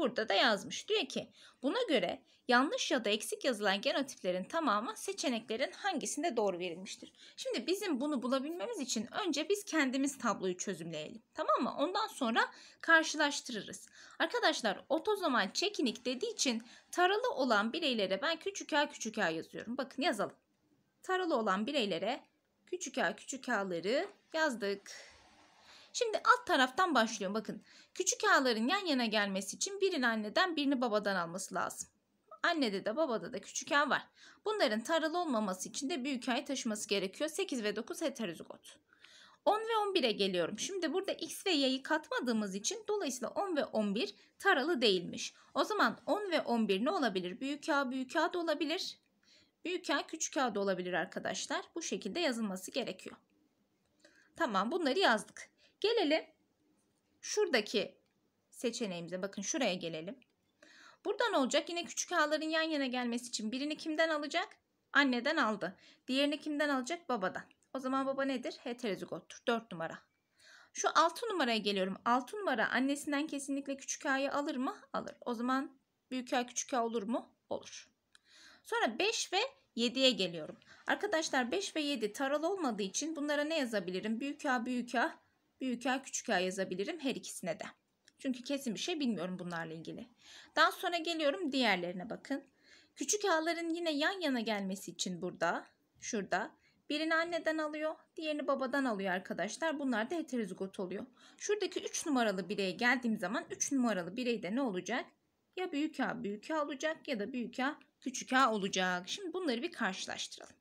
Burada da yazmış. Diyor ki buna göre yanlış ya da eksik yazılan genotiplerin tamamı seçeneklerin hangisinde doğru verilmiştir. Şimdi bizim bunu bulabilmemiz için önce biz kendimiz tabloyu çözümleyelim. Tamam mı? Ondan sonra karşılaştırırız. Arkadaşlar otozomal çekinik dediği için taralı olan bireylere ben küçük a küçük a yazıyorum. Bakın yazalım. Taralı olan bireylere küçük a küçük a'ları yazdık. Şimdi alt taraftan başlıyorum. Bakın küçük A'ların yan yana gelmesi için birini anneden birini babadan alması lazım. Annede de babada da küçük A var. Bunların taralı olmaması için de büyük A'yı taşıması gerekiyor. 8 ve 9 heterozigot. 10 ve 11'e geliyorum. Şimdi burada x ve y'yi katmadığımız için dolayısıyla 10 ve 11 taralı değilmiş. O zaman 10 ve 11 ne olabilir? Büyük A büyük A da olabilir. Büyük A küçük A da olabilir arkadaşlar. Bu şekilde yazılması gerekiyor. Tamam bunları yazdık. Gelelim şuradaki seçeneğimize. Bakın şuraya gelelim. Buradan olacak yine küçük ağların yan yana gelmesi için birini kimden alacak? Anneden aldı. Diğerini kimden alacak? Babadan. O zaman baba nedir? Heterozigottur. 4 numara. Şu 6 numaraya geliyorum. 6 numara annesinden kesinlikle küçük A'yı alır mı? Alır. O zaman büyük A küçük A olur mu? Olur. Sonra 5 ve 7'ye geliyorum. Arkadaşlar 5 ve 7 taralı olmadığı için bunlara ne yazabilirim? Büyük A büyük A Büyük A küçük A yazabilirim her ikisine de. Çünkü kesin bir şey bilmiyorum bunlarla ilgili. Daha sonra geliyorum diğerlerine bakın. Küçük A'ların yine yan yana gelmesi için burada, şurada Birini anneden alıyor, diğerini babadan alıyor arkadaşlar. Bunlar da heterozigot oluyor. Şuradaki 3 numaralı bireye geldiğim zaman 3 numaralı birey de ne olacak? Ya büyük A büyük A olacak ya da büyük A küçük A olacak. Şimdi bunları bir karşılaştıralım.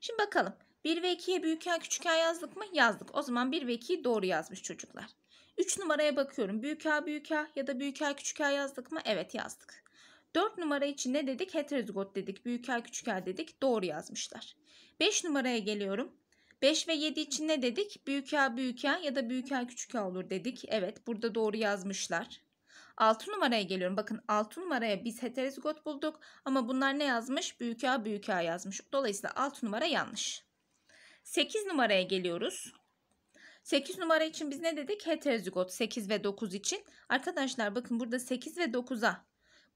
Şimdi bakalım. 1 ve 2'ye büyük A küçük A yazdık mı? Yazdık. O zaman 1 ve 2'yi doğru yazmış çocuklar. 3 numaraya bakıyorum. Büyük A büyük A ya da büyük A küçük A yazdık mı? Evet yazdık. 4 numara için ne dedik? Heterozigot dedik. Büyük A küçük A dedik. Doğru yazmışlar. 5 numaraya geliyorum. 5 ve 7 için ne dedik? Büyük A büyük A ya da büyük A küçük A olur dedik. Evet burada doğru yazmışlar. 6 numaraya geliyorum. Bakın 6 numaraya biz heterozigot bulduk ama bunlar ne yazmış? Büyük A büyük A yazmış. Dolayısıyla 6 numara yanlış. 8 numaraya geliyoruz. 8 numara için biz ne dedik? Heterozigot 8 ve 9 için. Arkadaşlar bakın burada 8 ve 9'a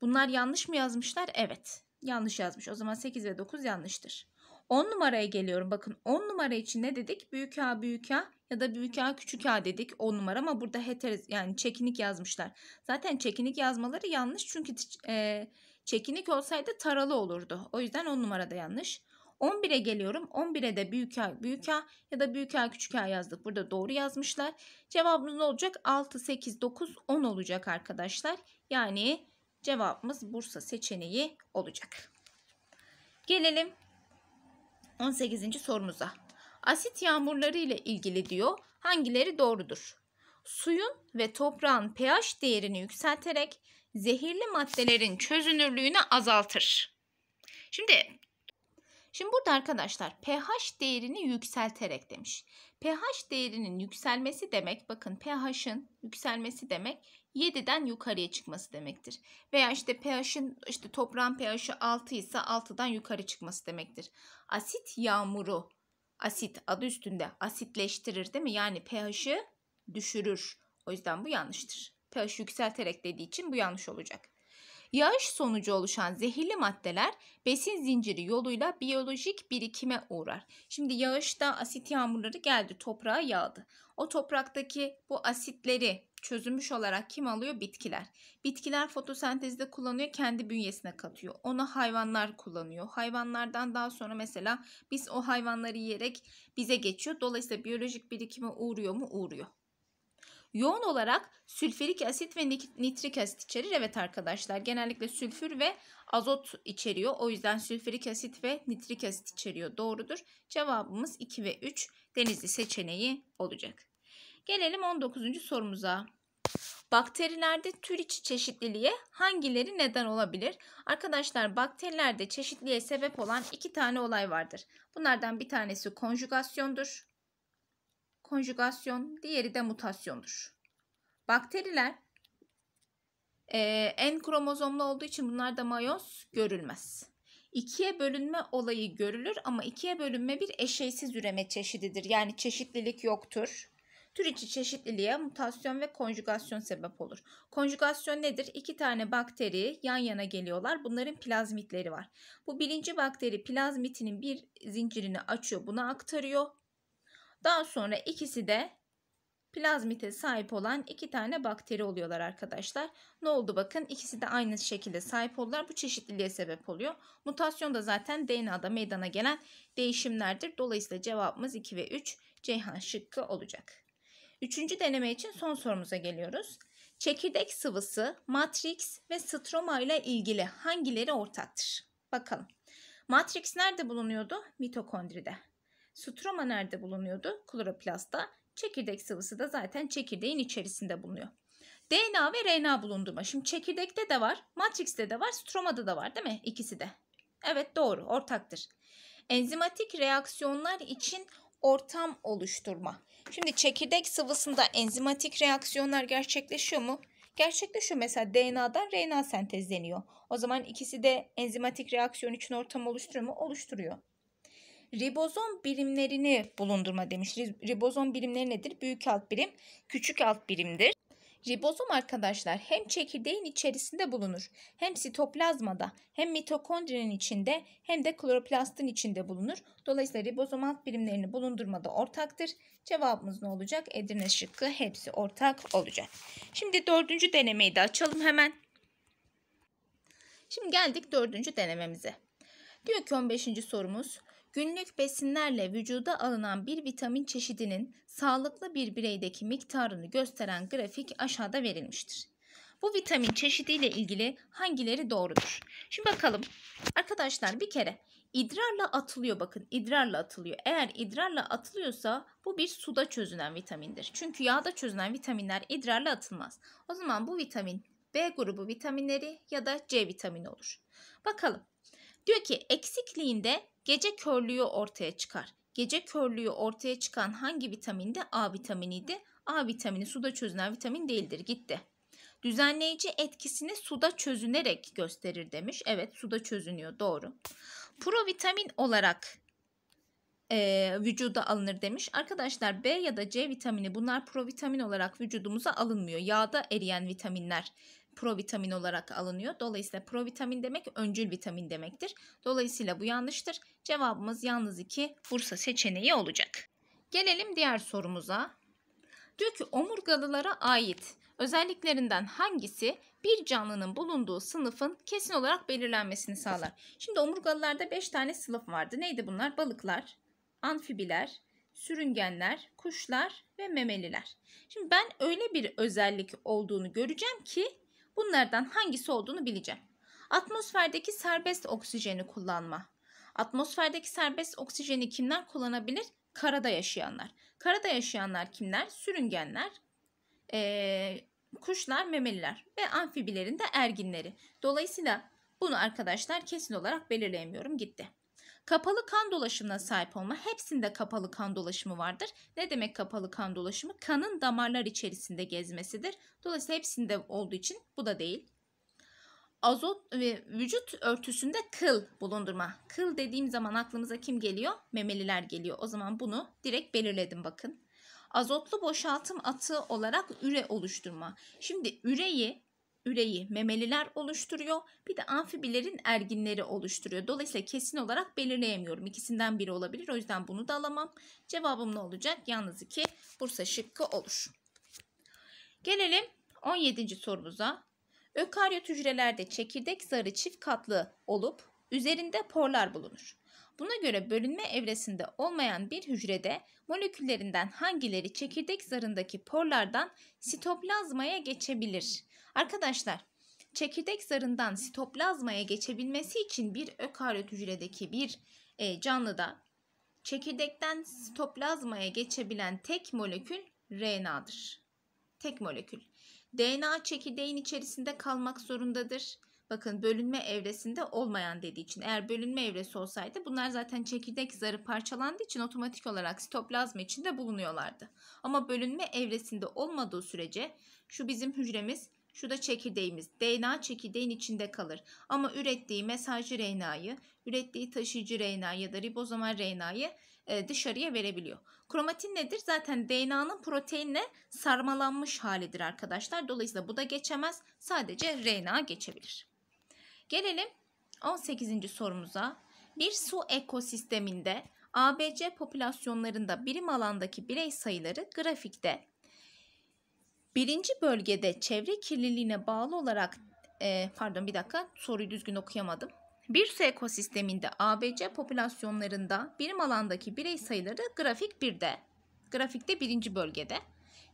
bunlar yanlış mı yazmışlar? Evet yanlış yazmış. O zaman 8 ve 9 yanlıştır. 10 numaraya geliyorum. Bakın 10 numara için ne dedik? Büyük A büyük A ya da büyük A küçük A dedik 10 numara ama burada heteriz yani çekinik yazmışlar. Zaten çekinik yazmaları yanlış çünkü e, çekinik olsaydı taralı olurdu. O yüzden 10 numara da yanlış. 11'e geliyorum. 11'e de büyük A, büyük A ya da büyük A küçük A yazdık. Burada doğru yazmışlar. Cevabımız ne olacak? 6, 8, 9, 10 olacak arkadaşlar. Yani cevabımız Bursa seçeneği olacak. Gelelim 18. sorumuza. Asit yağmurları ile ilgili diyor. Hangileri doğrudur? Suyun ve toprağın pH değerini yükselterek zehirli maddelerin çözünürlüğünü azaltır. Şimdi Şimdi burada arkadaşlar pH değerini yükselterek demiş. pH değerinin yükselmesi demek bakın pH'ın yükselmesi demek 7'den yukarıya çıkması demektir. Veya işte pH'ın işte toprağın pH'ı 6 ise 6'dan yukarı çıkması demektir. Asit yağmuru asit adı üstünde asitleştirir değil mi? Yani pH'i düşürür. O yüzden bu yanlıştır. pH yükselterek dediği için bu yanlış olacak. Yağış sonucu oluşan zehirli maddeler besin zinciri yoluyla biyolojik birikime uğrar. Şimdi yağışta asit yağmurları geldi, toprağa yağdı. O topraktaki bu asitleri çözülmüş olarak kim alıyor? Bitkiler. Bitkiler fotosentezde kullanıyor, kendi bünyesine katıyor. Onu hayvanlar kullanıyor. Hayvanlardan daha sonra mesela biz o hayvanları yiyerek bize geçiyor. Dolayısıyla biyolojik birikime uğruyor mu? Uğruyor yoğun olarak sülfürik asit ve nitrik asit içerir. Evet arkadaşlar genellikle sülfür ve azot içeriyor. O yüzden sülfürik asit ve nitrik asit içeriyor. Doğrudur. Cevabımız 2 ve 3 denizli seçeneği olacak. Gelelim 19. sorumuza. Bakterilerde tür içi çeşitliliğe hangileri neden olabilir? Arkadaşlar bakterilerde çeşitliliğe sebep olan iki tane olay vardır. Bunlardan bir tanesi konjugasyondur konjugasyon, diğeri de mutasyondur. Bakteriler e, en kromozomlu olduğu için bunlarda mayoz görülmez. İkiye bölünme olayı görülür ama ikiye bölünme bir eşeysiz üreme çeşididir. Yani çeşitlilik yoktur. Tür içi çeşitliliğe mutasyon ve konjugasyon sebep olur. Konjugasyon nedir? İki tane bakteri yan yana geliyorlar. Bunların plazmitleri var. Bu birinci bakteri plazmitinin bir zincirini açıyor. Buna aktarıyor. Daha sonra ikisi de plazmite sahip olan iki tane bakteri oluyorlar arkadaşlar. Ne oldu bakın ikisi de aynı şekilde sahip oldular. Bu çeşitliliğe sebep oluyor. Mutasyon da zaten DNA'da meydana gelen değişimlerdir. Dolayısıyla cevabımız 2 ve 3 Ceyhan şıkkı olacak. Üçüncü deneme için son sorumuza geliyoruz. Çekirdek sıvısı, matrix ve stroma ile ilgili hangileri ortaktır? Bakalım. Matrix nerede bulunuyordu? Mitokondride. Stroma nerede bulunuyordu? Kloroplastta. Çekirdek sıvısı da zaten çekirdeğin içerisinde bulunuyor. DNA ve RNA bulundurma. Şimdi çekirdekte de var, matrixte de var, stromada da var değil mi? İkisi de. Evet doğru, ortaktır. Enzimatik reaksiyonlar için ortam oluşturma. Şimdi çekirdek sıvısında enzimatik reaksiyonlar gerçekleşiyor mu? Gerçekleşiyor mesela DNA'dan RNA sentezleniyor. O zaman ikisi de enzimatik reaksiyon için ortam oluşturuyor mu? Oluşturuyor ribozom birimlerini bulundurma demiş. Ribozom birimleri nedir? Büyük alt birim, küçük alt birimdir. Ribozom arkadaşlar hem çekirdeğin içerisinde bulunur, hem sitoplazmada, hem mitokondrinin içinde, hem de kloroplastın içinde bulunur. Dolayısıyla ribozom alt birimlerini bulundurmada ortaktır. Cevabımız ne olacak? Edirne şıkkı hepsi ortak olacak. Şimdi dördüncü denemeyi de açalım hemen. Şimdi geldik dördüncü denememize. Diyor ki 15. sorumuz Günlük besinlerle vücuda alınan bir vitamin çeşidinin sağlıklı bir bireydeki miktarını gösteren grafik aşağıda verilmiştir. Bu vitamin çeşidiyle ilgili hangileri doğrudur? Şimdi bakalım arkadaşlar bir kere idrarla atılıyor bakın idrarla atılıyor. Eğer idrarla atılıyorsa bu bir suda çözünen vitamindir. Çünkü yağda çözünen vitaminler idrarla atılmaz. O zaman bu vitamin B grubu vitaminleri ya da C vitamini olur. Bakalım Diyor ki eksikliğinde gece körlüğü ortaya çıkar. Gece körlüğü ortaya çıkan hangi vitaminde? A vitaminiydi. A vitamini suda çözünen vitamin değildir. Gitti. Düzenleyici etkisini suda çözünerek gösterir demiş. Evet suda çözünüyor doğru. Provitamin olarak e, vücuda alınır demiş. Arkadaşlar B ya da C vitamini bunlar provitamin olarak vücudumuza alınmıyor. Yağda eriyen vitaminler provitamin olarak alınıyor. Dolayısıyla provitamin demek öncül vitamin demektir. Dolayısıyla bu yanlıştır. Cevabımız yalnız 2 Bursa seçeneği olacak. Gelelim diğer sorumuza. Diyor ki omurgalılara ait özelliklerinden hangisi bir canlının bulunduğu sınıfın kesin olarak belirlenmesini sağlar? Şimdi omurgalılarda 5 tane sınıf vardı. Neydi bunlar? Balıklar, amfibiler, sürüngenler, kuşlar ve memeliler. Şimdi ben öyle bir özellik olduğunu göreceğim ki Bunlardan hangisi olduğunu bileceğim. Atmosferdeki serbest oksijeni kullanma. Atmosferdeki serbest oksijeni kimler kullanabilir? Karada yaşayanlar. Karada yaşayanlar kimler? Sürüngenler, ee, kuşlar, memeliler ve amfibilerin de erginleri. Dolayısıyla bunu arkadaşlar kesin olarak belirleyemiyorum gitti. Kapalı kan dolaşımına sahip olma. Hepsinde kapalı kan dolaşımı vardır. Ne demek kapalı kan dolaşımı? Kanın damarlar içerisinde gezmesidir. Dolayısıyla hepsinde olduğu için bu da değil. Azot ve vücut örtüsünde kıl bulundurma. Kıl dediğim zaman aklımıza kim geliyor? Memeliler geliyor. O zaman bunu direkt belirledim bakın azotlu boşaltım atığı olarak üre oluşturma. Şimdi üreyi üreyi memeliler oluşturuyor. Bir de amfibilerin erginleri oluşturuyor. Dolayısıyla kesin olarak belirleyemiyorum. İkisinden biri olabilir. O yüzden bunu da alamam. Cevabım ne olacak? Yalnız iki Bursa şıkkı olur. Gelelim 17. sorumuza. Ökaryot hücrelerde çekirdek zarı çift katlı olup üzerinde porlar bulunur. Buna göre bölünme evresinde olmayan bir hücrede moleküllerinden hangileri çekirdek zarındaki porlardan sitoplazmaya geçebilir? Arkadaşlar çekirdek zarından sitoplazmaya geçebilmesi için bir ökaryot hücredeki bir e, canlıda çekirdekten sitoplazmaya geçebilen tek molekül RNA'dır. Tek molekül. DNA çekirdeğin içerisinde kalmak zorundadır. Bakın bölünme evresinde olmayan dediği için eğer bölünme evresi olsaydı bunlar zaten çekirdek zarı parçalandığı için otomatik olarak sitoplazma içinde bulunuyorlardı. Ama bölünme evresinde olmadığı sürece şu bizim hücremiz şu da çekirdeğimiz. DNA çekirdeğin içinde kalır. Ama ürettiği mesajcı RNA'yı, ürettiği taşıyıcı RNA ya da ribozomal RNA'yı e, dışarıya verebiliyor. Kromatin nedir? Zaten DNA'nın proteinle sarmalanmış halidir arkadaşlar. Dolayısıyla bu da geçemez. Sadece RNA geçebilir. Gelelim 18. sorumuza. Bir su ekosisteminde ABC popülasyonlarında birim alandaki birey sayıları grafikte Birinci bölgede çevre kirliliğine bağlı olarak e, pardon bir dakika soruyu düzgün okuyamadım. Bir su ekosisteminde ABC popülasyonlarında birim alandaki birey sayıları grafik 1'de. Grafikte birinci bölgede.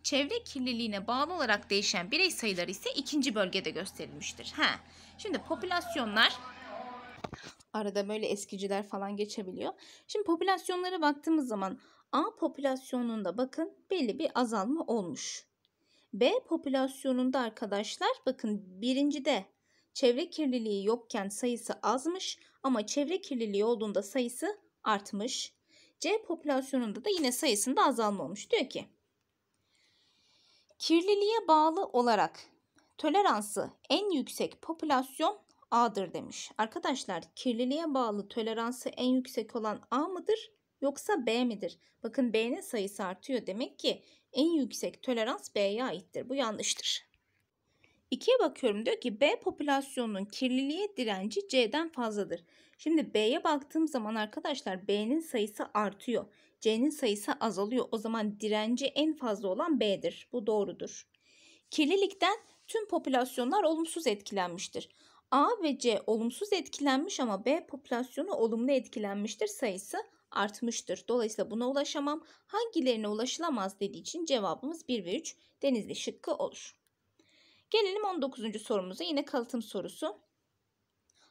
Çevre kirliliğine bağlı olarak değişen birey sayıları ise ikinci bölgede gösterilmiştir. Ha. Şimdi popülasyonlar arada böyle eskiciler falan geçebiliyor. Şimdi popülasyonlara baktığımız zaman A popülasyonunda bakın belli bir azalma olmuş. B popülasyonunda arkadaşlar bakın birincide çevre kirliliği yokken sayısı azmış ama çevre kirliliği olduğunda sayısı artmış. C popülasyonunda da yine sayısında azalma olmuş. Diyor ki kirliliğe bağlı olarak toleransı en yüksek popülasyon A'dır demiş. Arkadaşlar kirliliğe bağlı toleransı en yüksek olan A mıdır yoksa B midir? Bakın B'nin sayısı artıyor. Demek ki en yüksek tolerans B'ye aittir. Bu yanlıştır. 2'ye bakıyorum diyor ki B popülasyonunun kirliliğe direnci C'den fazladır. Şimdi B'ye baktığım zaman arkadaşlar B'nin sayısı artıyor. C'nin sayısı azalıyor. O zaman direnci en fazla olan B'dir. Bu doğrudur. Kirlilikten tüm popülasyonlar olumsuz etkilenmiştir. A ve C olumsuz etkilenmiş ama B popülasyonu olumlu etkilenmiştir. Sayısı artmıştır. Dolayısıyla buna ulaşamam. Hangilerine ulaşılamaz dediği için cevabımız 1 ve 3 denizli şıkkı olur. Gelelim 19. sorumuza yine kalıtım sorusu.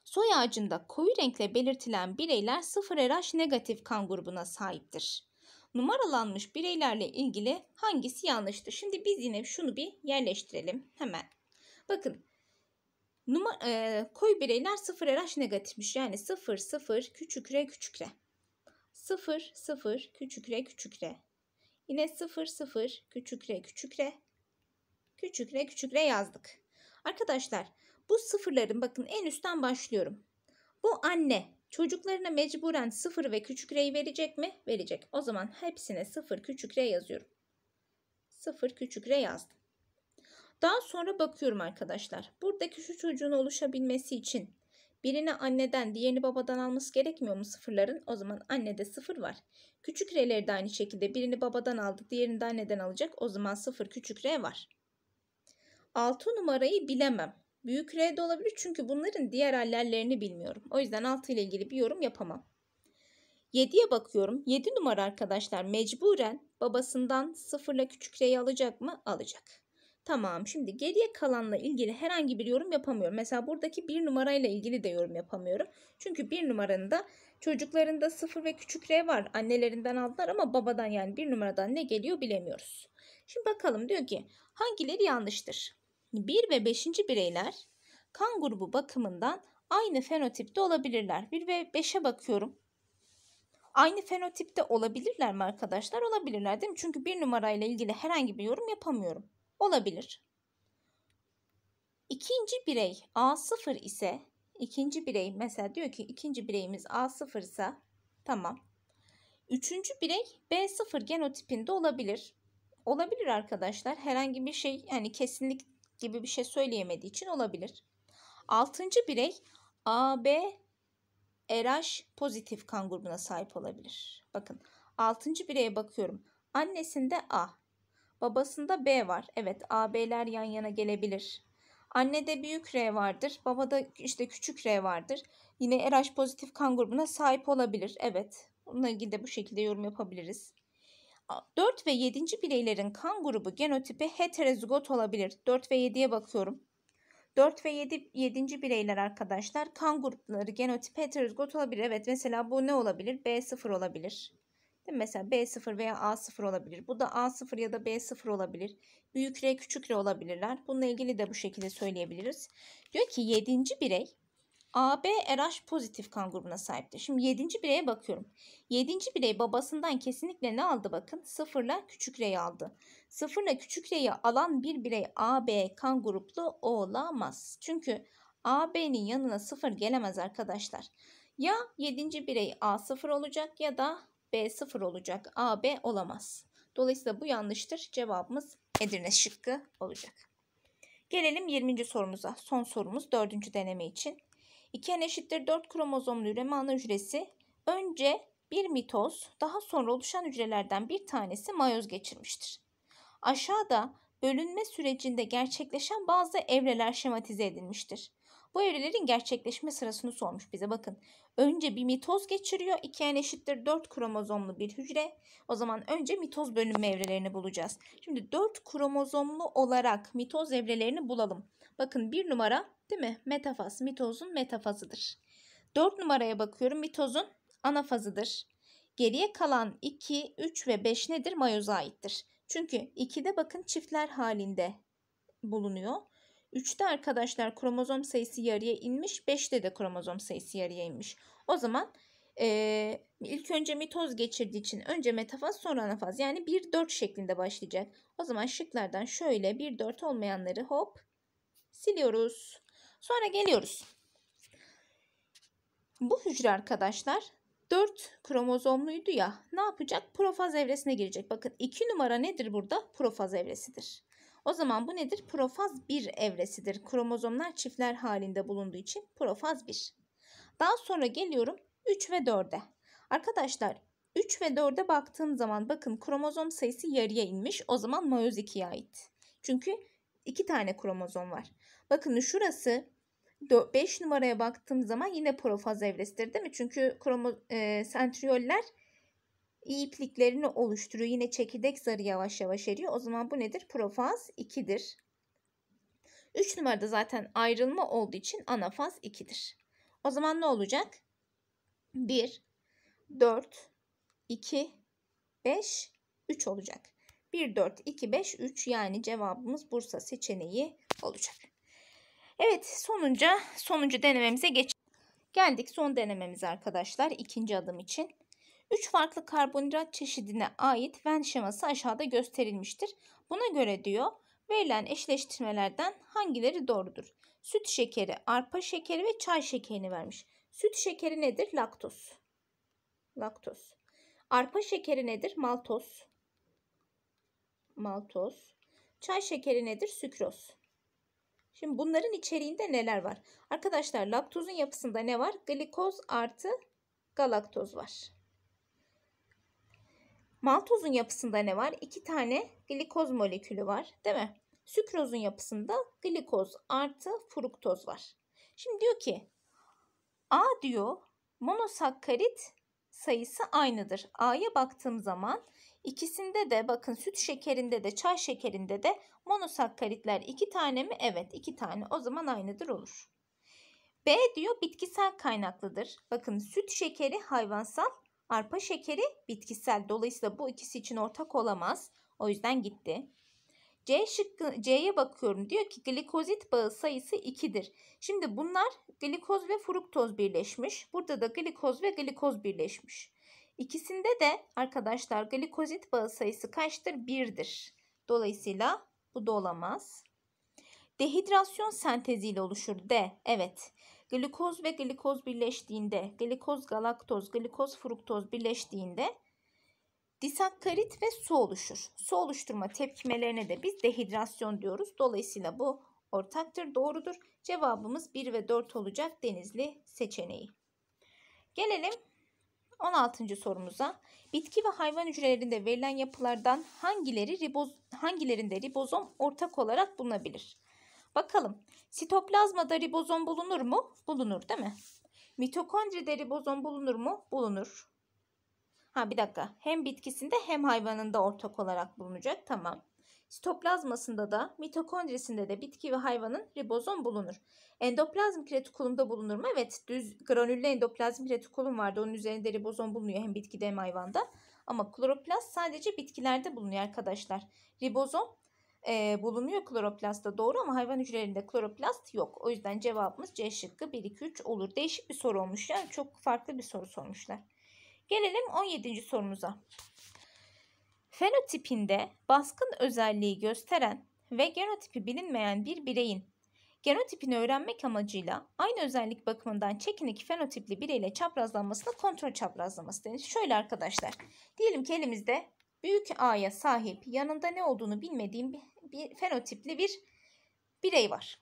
Soy ağacında koyu renkle belirtilen bireyler 0 RH negatif kan grubuna sahiptir. Numaralanmış bireylerle ilgili hangisi yanlıştır? Şimdi biz yine şunu bir yerleştirelim hemen. Bakın Numa, e, koyu bireyler 0 RH negatifmiş. Yani 0 0 küçük R küçük R. 0 0 küçükre küçükre. Yine 0 0 küçükre küçükre. Küçükre küçükre yazdık. Arkadaşlar bu sıfırların bakın en üstten başlıyorum. Bu anne çocuklarına mecburen sıfır ve küçükreyi verecek mi? Verecek. O zaman hepsine 0 küçükre yazıyorum. 0 küçükre yazdım. Daha sonra bakıyorum arkadaşlar. Buradaki şu çocuğun oluşabilmesi için Birini anneden diğerini babadan alması gerekmiyor mu sıfırların? O zaman annede sıfır var. Küçük re'leri de aynı şekilde birini babadan aldı diğerini de anneden alacak. O zaman sıfır küçük r var. 6 numarayı bilemem. Büyük R de olabilir çünkü bunların diğer hallerlerini bilmiyorum. O yüzden 6 ile ilgili bir yorum yapamam. 7'ye bakıyorum. 7 numara arkadaşlar mecburen babasından sıfırla küçük R'yi alacak mı? Alacak. Tamam şimdi geriye kalanla ilgili herhangi bir yorum yapamıyorum. Mesela buradaki bir numarayla ilgili de yorum yapamıyorum. Çünkü bir numaranın da çocuklarında sıfır ve küçük R var. Annelerinden aldılar ama babadan yani bir numaradan ne geliyor bilemiyoruz. Şimdi bakalım diyor ki hangileri yanlıştır? 1 ve 5. bireyler kan grubu bakımından aynı fenotipte olabilirler. 1 ve 5'e bakıyorum. Aynı fenotipte olabilirler mi arkadaşlar? Olabilirler değil mi? Çünkü bir numarayla ilgili herhangi bir yorum yapamıyorum olabilir. İkinci birey A0 ise ikinci birey mesela diyor ki ikinci bireyimiz A0 ise tamam. Üçüncü birey B0 genotipinde olabilir. Olabilir arkadaşlar. Herhangi bir şey yani kesinlik gibi bir şey söyleyemediği için olabilir. Altıncı birey AB RH pozitif kan grubuna sahip olabilir. Bakın altıncı bireye bakıyorum. Annesinde A, Babasında B var. Evet AB'ler yan yana gelebilir. Annede büyük R vardır. Babada işte küçük R vardır. Yine RH pozitif kan grubuna sahip olabilir. Evet. Bununla ilgili de bu şekilde yorum yapabiliriz. 4 ve 7. bireylerin kan grubu genotipi heterozigot olabilir. 4 ve 7'ye bakıyorum. 4 ve 7. 7. bireyler arkadaşlar kan grupları genotipi heterozigot olabilir. Evet mesela bu ne olabilir? B0 olabilir. Mesela B0 veya A0 olabilir. Bu da A0 ya da B0 olabilir. Büyük R küçük R olabilirler. Bununla ilgili de bu şekilde söyleyebiliriz. Diyor ki 7. birey AB RH pozitif kan grubuna sahiptir. Şimdi 7. bireye bakıyorum. 7. birey babasından kesinlikle ne aldı bakın? 0 ile küçük R'yi aldı. 0 ile küçük R'yi alan bir birey AB kan gruplu olamaz. Çünkü AB'nin yanına 0 gelemez arkadaşlar. Ya 7. birey A0 olacak ya da B 0 olacak. A B olamaz. Dolayısıyla bu yanlıştır. Cevabımız Edirne şıkkı olacak. Gelelim 20. sorumuza. Son sorumuz 4. deneme için. 2N eşittir 4 kromozomlu üreme ana hücresi önce bir mitoz daha sonra oluşan hücrelerden bir tanesi mayoz geçirmiştir. Aşağıda bölünme sürecinde gerçekleşen bazı evreler şematize edilmiştir. Bu evrelerin gerçekleşme sırasını sormuş bize bakın. Önce bir mitoz geçiriyor. 2N eşittir 4 kromozomlu bir hücre. O zaman önce mitoz bölünme evrelerini bulacağız. Şimdi 4 kromozomlu olarak mitoz evrelerini bulalım. Bakın bir numara değil mi? Metafaz. Mitozun metafazıdır. 4 numaraya bakıyorum. Mitozun anafazıdır. Geriye kalan 2, 3 ve 5 nedir? Mayoza aittir. Çünkü 2'de bakın çiftler halinde bulunuyor. 3'te arkadaşlar kromozom sayısı yarıya inmiş. 5'te de kromozom sayısı yarıya inmiş. O zaman e, ilk önce mitoz geçirdiği için önce metafaz sonra anafaz. Yani 1-4 şeklinde başlayacak. O zaman şıklardan şöyle 1-4 olmayanları hop siliyoruz. Sonra geliyoruz. Bu hücre arkadaşlar 4 kromozomluydu ya ne yapacak? Profaz evresine girecek. Bakın 2 numara nedir burada? Profaz evresidir. O zaman bu nedir? Profaz 1 evresidir. Kromozomlar çiftler halinde bulunduğu için profaz 1. Daha sonra geliyorum 3 ve 4'e. Arkadaşlar 3 ve 4'e baktığım zaman bakın kromozom sayısı yarıya inmiş. O zaman mayoz 2'ye ait. Çünkü 2 tane kromozom var. Bakın şurası 5 numaraya baktığım zaman yine profaz evresidir değil mi? Çünkü kromo, e, sentriyoller ipliklerini oluşturuyor. Yine çekirdek zarı yavaş yavaş eriyor. O zaman bu nedir? Profaz 2'dir. 3 numarada zaten ayrılma olduğu için anafaz 2'dir. O zaman ne olacak? 1, 4, 2, 5, 3 olacak. 1, 4, 2, 5, 3 yani cevabımız Bursa seçeneği olacak. Evet sonunca sonuncu denememize geç. Geldik son denememize arkadaşlar ikinci adım için. 3 farklı karbonhidrat çeşidine ait Venn şeması aşağıda gösterilmiştir. Buna göre diyor verilen eşleştirmelerden hangileri doğrudur? Süt şekeri, arpa şekeri ve çay şekerini vermiş. Süt şekeri nedir? Laktoz. Laktoz. Arpa şekeri nedir? Maltoz. Maltoz. Çay şekeri nedir? Sükroz. Şimdi bunların içeriğinde neler var? Arkadaşlar laktozun yapısında ne var? Glikoz artı galaktoz var. Maltozun yapısında ne var? İki tane glikoz molekülü var değil mi? Sükrozun yapısında glikoz artı fruktoz var. Şimdi diyor ki A diyor monosakkarit sayısı aynıdır. A'ya baktığım zaman ikisinde de bakın süt şekerinde de çay şekerinde de monosakkaritler iki tane mi? Evet iki tane o zaman aynıdır olur. B diyor bitkisel kaynaklıdır. Bakın süt şekeri hayvansal Arpa şekeri bitkisel. Dolayısıyla bu ikisi için ortak olamaz. O yüzden gitti. C şıkkı C'ye bakıyorum. Diyor ki glikozit bağı sayısı 2'dir. Şimdi bunlar glikoz ve fruktoz birleşmiş. Burada da glikoz ve glikoz birleşmiş. İkisinde de arkadaşlar glikozit bağı sayısı kaçtır? 1'dir. Dolayısıyla bu da olamaz. Dehidrasyon senteziyle oluşur. D. Evet. Glikoz ve glikoz birleştiğinde, glikoz galaktoz, glikoz fruktoz birleştiğinde disakkarit ve su oluşur. Su oluşturma tepkimelerine de biz dehidrasyon diyoruz. Dolayısıyla bu ortaktır, doğrudur. Cevabımız 1 ve 4 olacak denizli seçeneği. Gelelim 16. sorumuza. Bitki ve hayvan hücrelerinde verilen yapılardan hangileri riboz hangilerinde ribozom ortak olarak bulunabilir? Bakalım sitoplazmada ribozom bulunur mu? Bulunur değil mi? Mitokondride ribozom bulunur mu? Bulunur. Ha bir dakika. Hem bitkisinde hem hayvanında ortak olarak bulunacak. Tamam. Sitoplazmasında da mitokondrisinde de bitki ve hayvanın ribozom bulunur. Endoplazm retikulumda bulunur mu? Evet düz granüllü endoplazm retikulum vardı. Onun üzerinde ribozom bulunuyor hem bitkide hem hayvanda. Ama kloroplast sadece bitkilerde bulunuyor arkadaşlar. Ribozom e, bulunuyor kloroplastta doğru ama hayvan hücrelerinde kloroplast yok. O yüzden cevabımız C şıkkı 1 2 3 olur. Değişik bir soru olmuş yani çok farklı bir soru sormuşlar. Gelelim 17. sorumuza. Fenotipinde baskın özelliği gösteren ve genotipi bilinmeyen bir bireyin genotipini öğrenmek amacıyla aynı özellik bakımından çekinik fenotipli bireyle çaprazlanmasına kontrol çaprazlaması denir. Şöyle arkadaşlar diyelim ki elimizde büyük A'ya sahip yanında ne olduğunu bilmediğim bir fenotipli bir birey var.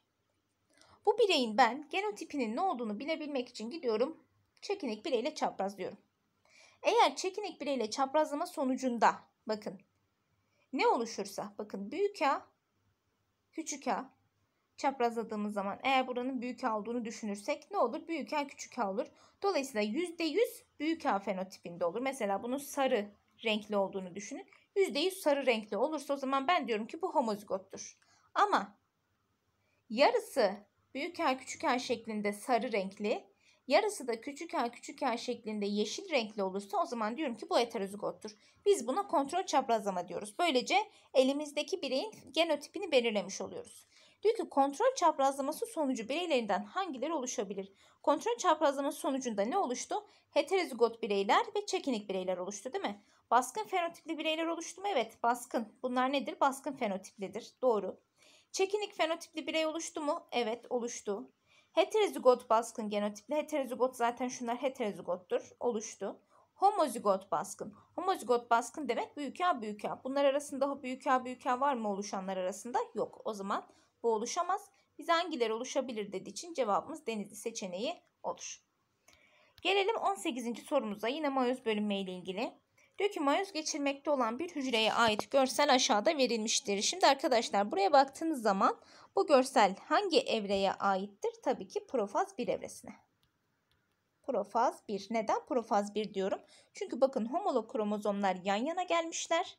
Bu bireyin ben genotipinin ne olduğunu bilebilmek için gidiyorum çekinik bireyle çaprazlıyorum. Eğer çekinik bireyle çaprazlama sonucunda bakın ne oluşursa bakın büyük A küçük A çaprazladığımız zaman eğer buranın büyük A olduğunu düşünürsek ne olur? Büyük A küçük A olur. Dolayısıyla %100 büyük A fenotipinde olur. Mesela bunu sarı renkli olduğunu düşünün. %100 sarı renkli olursa o zaman ben diyorum ki bu homozigottur. Ama yarısı büyük L küçük L şeklinde sarı renkli, yarısı da küçük L küçük L şeklinde yeşil renkli olursa o zaman diyorum ki bu heterozigottur. Biz buna kontrol çaprazlama diyoruz. Böylece elimizdeki bireyin genotipini belirlemiş oluyoruz. Diyor ki kontrol çaprazlaması sonucu bireylerinden hangileri oluşabilir? Kontrol çaprazlaması sonucunda ne oluştu? Heterozigot bireyler ve çekinik bireyler oluştu değil mi? Baskın fenotipli bireyler oluştu mu? Evet baskın. Bunlar nedir? Baskın fenotiplidir. Doğru. Çekinik fenotipli birey oluştu mu? Evet oluştu. Heterozigot baskın genotipli. Heterozigot zaten şunlar heterozigottur. Oluştu. Homozigot baskın. Homozigot baskın demek büyük A büyük A. Bunlar arasında büyük A büyük A var mı oluşanlar arasında? Yok. O zaman bu oluşamaz. Biz hangileri oluşabilir dediği için cevabımız denizli seçeneği olur. Gelelim 18. sorumuza. Yine mayoz bölünme ile ilgili. Dökümayöz geçirmekte olan bir hücreye ait görsel aşağıda verilmiştir. Şimdi arkadaşlar buraya baktığınız zaman bu görsel hangi evreye aittir? Tabii ki profaz 1 evresine. Profaz 1. Neden profaz 1 diyorum? Çünkü bakın homolog kromozomlar yan yana gelmişler.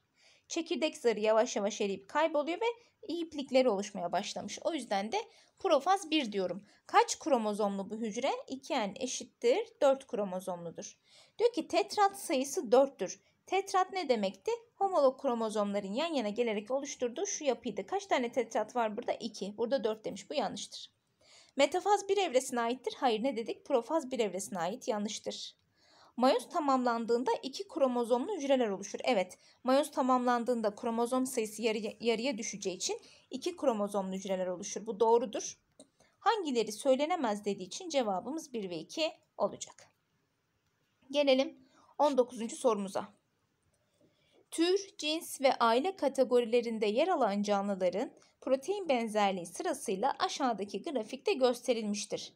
Çekirdek zarı yavaş yavaş eriyip kayboluyor ve iplikleri oluşmaya başlamış. O yüzden de profaz 1 diyorum. Kaç kromozomlu bu hücre? 2n eşittir 4 kromozomludur. Diyor ki tetrat sayısı 4'tür. Tetrat ne demekti? Homolog kromozomların yan yana gelerek oluşturduğu şu yapıydı. Kaç tane tetrat var burada? 2. Burada 4 demiş. Bu yanlıştır. Metafaz bir evresine aittir. Hayır ne dedik? Profaz bir evresine ait. Yanlıştır. Mayoz tamamlandığında iki kromozomlu hücreler oluşur. Evet, mayoz tamamlandığında kromozom sayısı yarı, yarıya düşeceği için iki kromozomlu hücreler oluşur. Bu doğrudur. Hangileri söylenemez dediği için cevabımız 1 ve 2 olacak. Gelelim 19. sorumuza tür, cins ve aile kategorilerinde yer alan canlıların protein benzerliği sırasıyla aşağıdaki grafikte gösterilmiştir.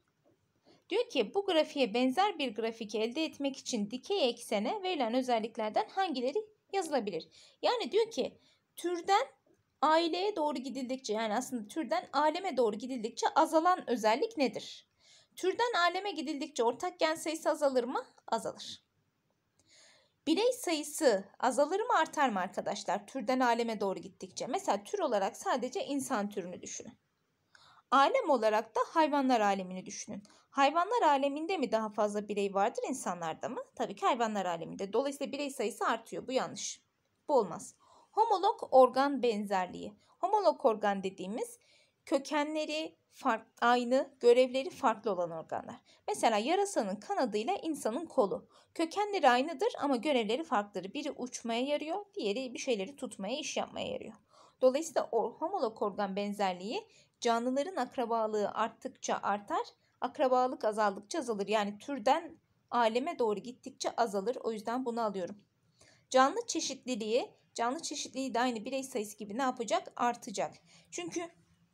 Diyor ki bu grafiğe benzer bir grafik elde etmek için dikey eksene verilen özelliklerden hangileri yazılabilir? Yani diyor ki türden aileye doğru gidildikçe yani aslında türden aleme doğru gidildikçe azalan özellik nedir? Türden aleme gidildikçe ortak gen sayısı azalır mı? Azalır. Birey sayısı azalır mı artar mı arkadaşlar? Türden aleme doğru gittikçe. Mesela tür olarak sadece insan türünü düşünün. Alem olarak da hayvanlar alemini düşünün. Hayvanlar aleminde mi daha fazla birey vardır insanlarda mı? Tabii ki hayvanlar aleminde. Dolayısıyla birey sayısı artıyor. Bu yanlış. Bu olmaz. Homolog organ benzerliği. Homolog organ dediğimiz kökenleri, farklı, aynı, görevleri farklı olan organlar. Mesela yarasanın kanadıyla insanın kolu. Kökenleri aynıdır ama görevleri farklıdır. Biri uçmaya yarıyor, diğeri bir şeyleri tutmaya, iş yapmaya yarıyor. Dolayısıyla homolog organ benzerliği canlıların akrabalığı arttıkça artar, akrabalık azaldıkça azalır. Yani türden aleme doğru gittikçe azalır. O yüzden bunu alıyorum. Canlı çeşitliliği, canlı çeşitliliği de aynı birey sayısı gibi ne yapacak? Artacak. Çünkü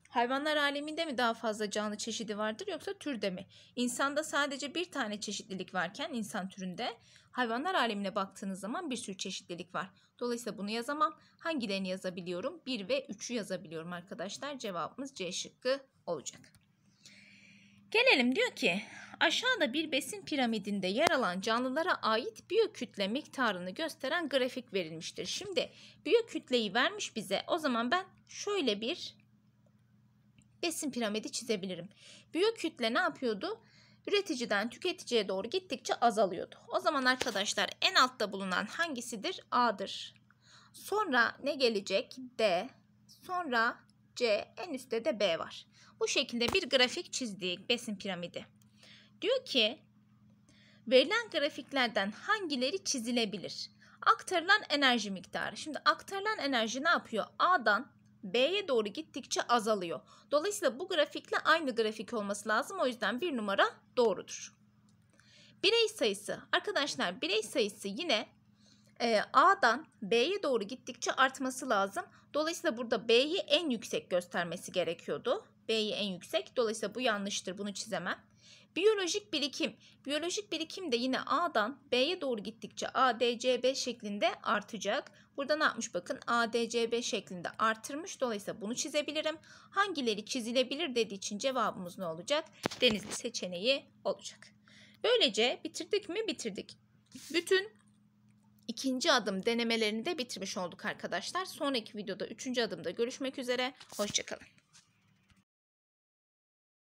Hayvanlar aleminde mi daha fazla canlı çeşidi vardır yoksa türde mi? İnsanda sadece bir tane çeşitlilik varken insan türünde hayvanlar alemine baktığınız zaman bir sürü çeşitlilik var. Dolayısıyla bunu yazamam. Hangilerini yazabiliyorum? 1 ve 3'ü yazabiliyorum arkadaşlar. Cevabımız C şıkkı olacak. Gelelim diyor ki aşağıda bir besin piramidinde yer alan canlılara ait biyokütle miktarını gösteren grafik verilmiştir. Şimdi biyokütleyi vermiş bize o zaman ben şöyle bir besin piramidi çizebilirim. Büyük kütle ne yapıyordu? Üreticiden tüketiciye doğru gittikçe azalıyordu. O zaman arkadaşlar en altta bulunan hangisidir? A'dır. Sonra ne gelecek? D. Sonra C. En üstte de B var. Bu şekilde bir grafik çizdik besin piramidi. Diyor ki verilen grafiklerden hangileri çizilebilir? Aktarılan enerji miktarı. Şimdi aktarılan enerji ne yapıyor? A'dan B'ye doğru gittikçe azalıyor. Dolayısıyla bu grafikle aynı grafik olması lazım. O yüzden bir numara doğrudur. Birey sayısı. Arkadaşlar birey sayısı yine e, A'dan B'ye doğru gittikçe artması lazım. Dolayısıyla burada B'yi en yüksek göstermesi gerekiyordu. B'yi en yüksek. Dolayısıyla bu yanlıştır. Bunu çizemem. Biyolojik birikim. Biyolojik birikim de yine A'dan B'ye doğru gittikçe ADCB şeklinde artacak. Burada ne yapmış bakın ADCB şeklinde artırmış. Dolayısıyla bunu çizebilirim. Hangileri çizilebilir dediği için cevabımız ne olacak? Denizli seçeneği olacak. Böylece bitirdik mi? Bitirdik. Bütün ikinci adım denemelerini de bitirmiş olduk arkadaşlar. Sonraki videoda üçüncü adımda görüşmek üzere. Hoşçakalın.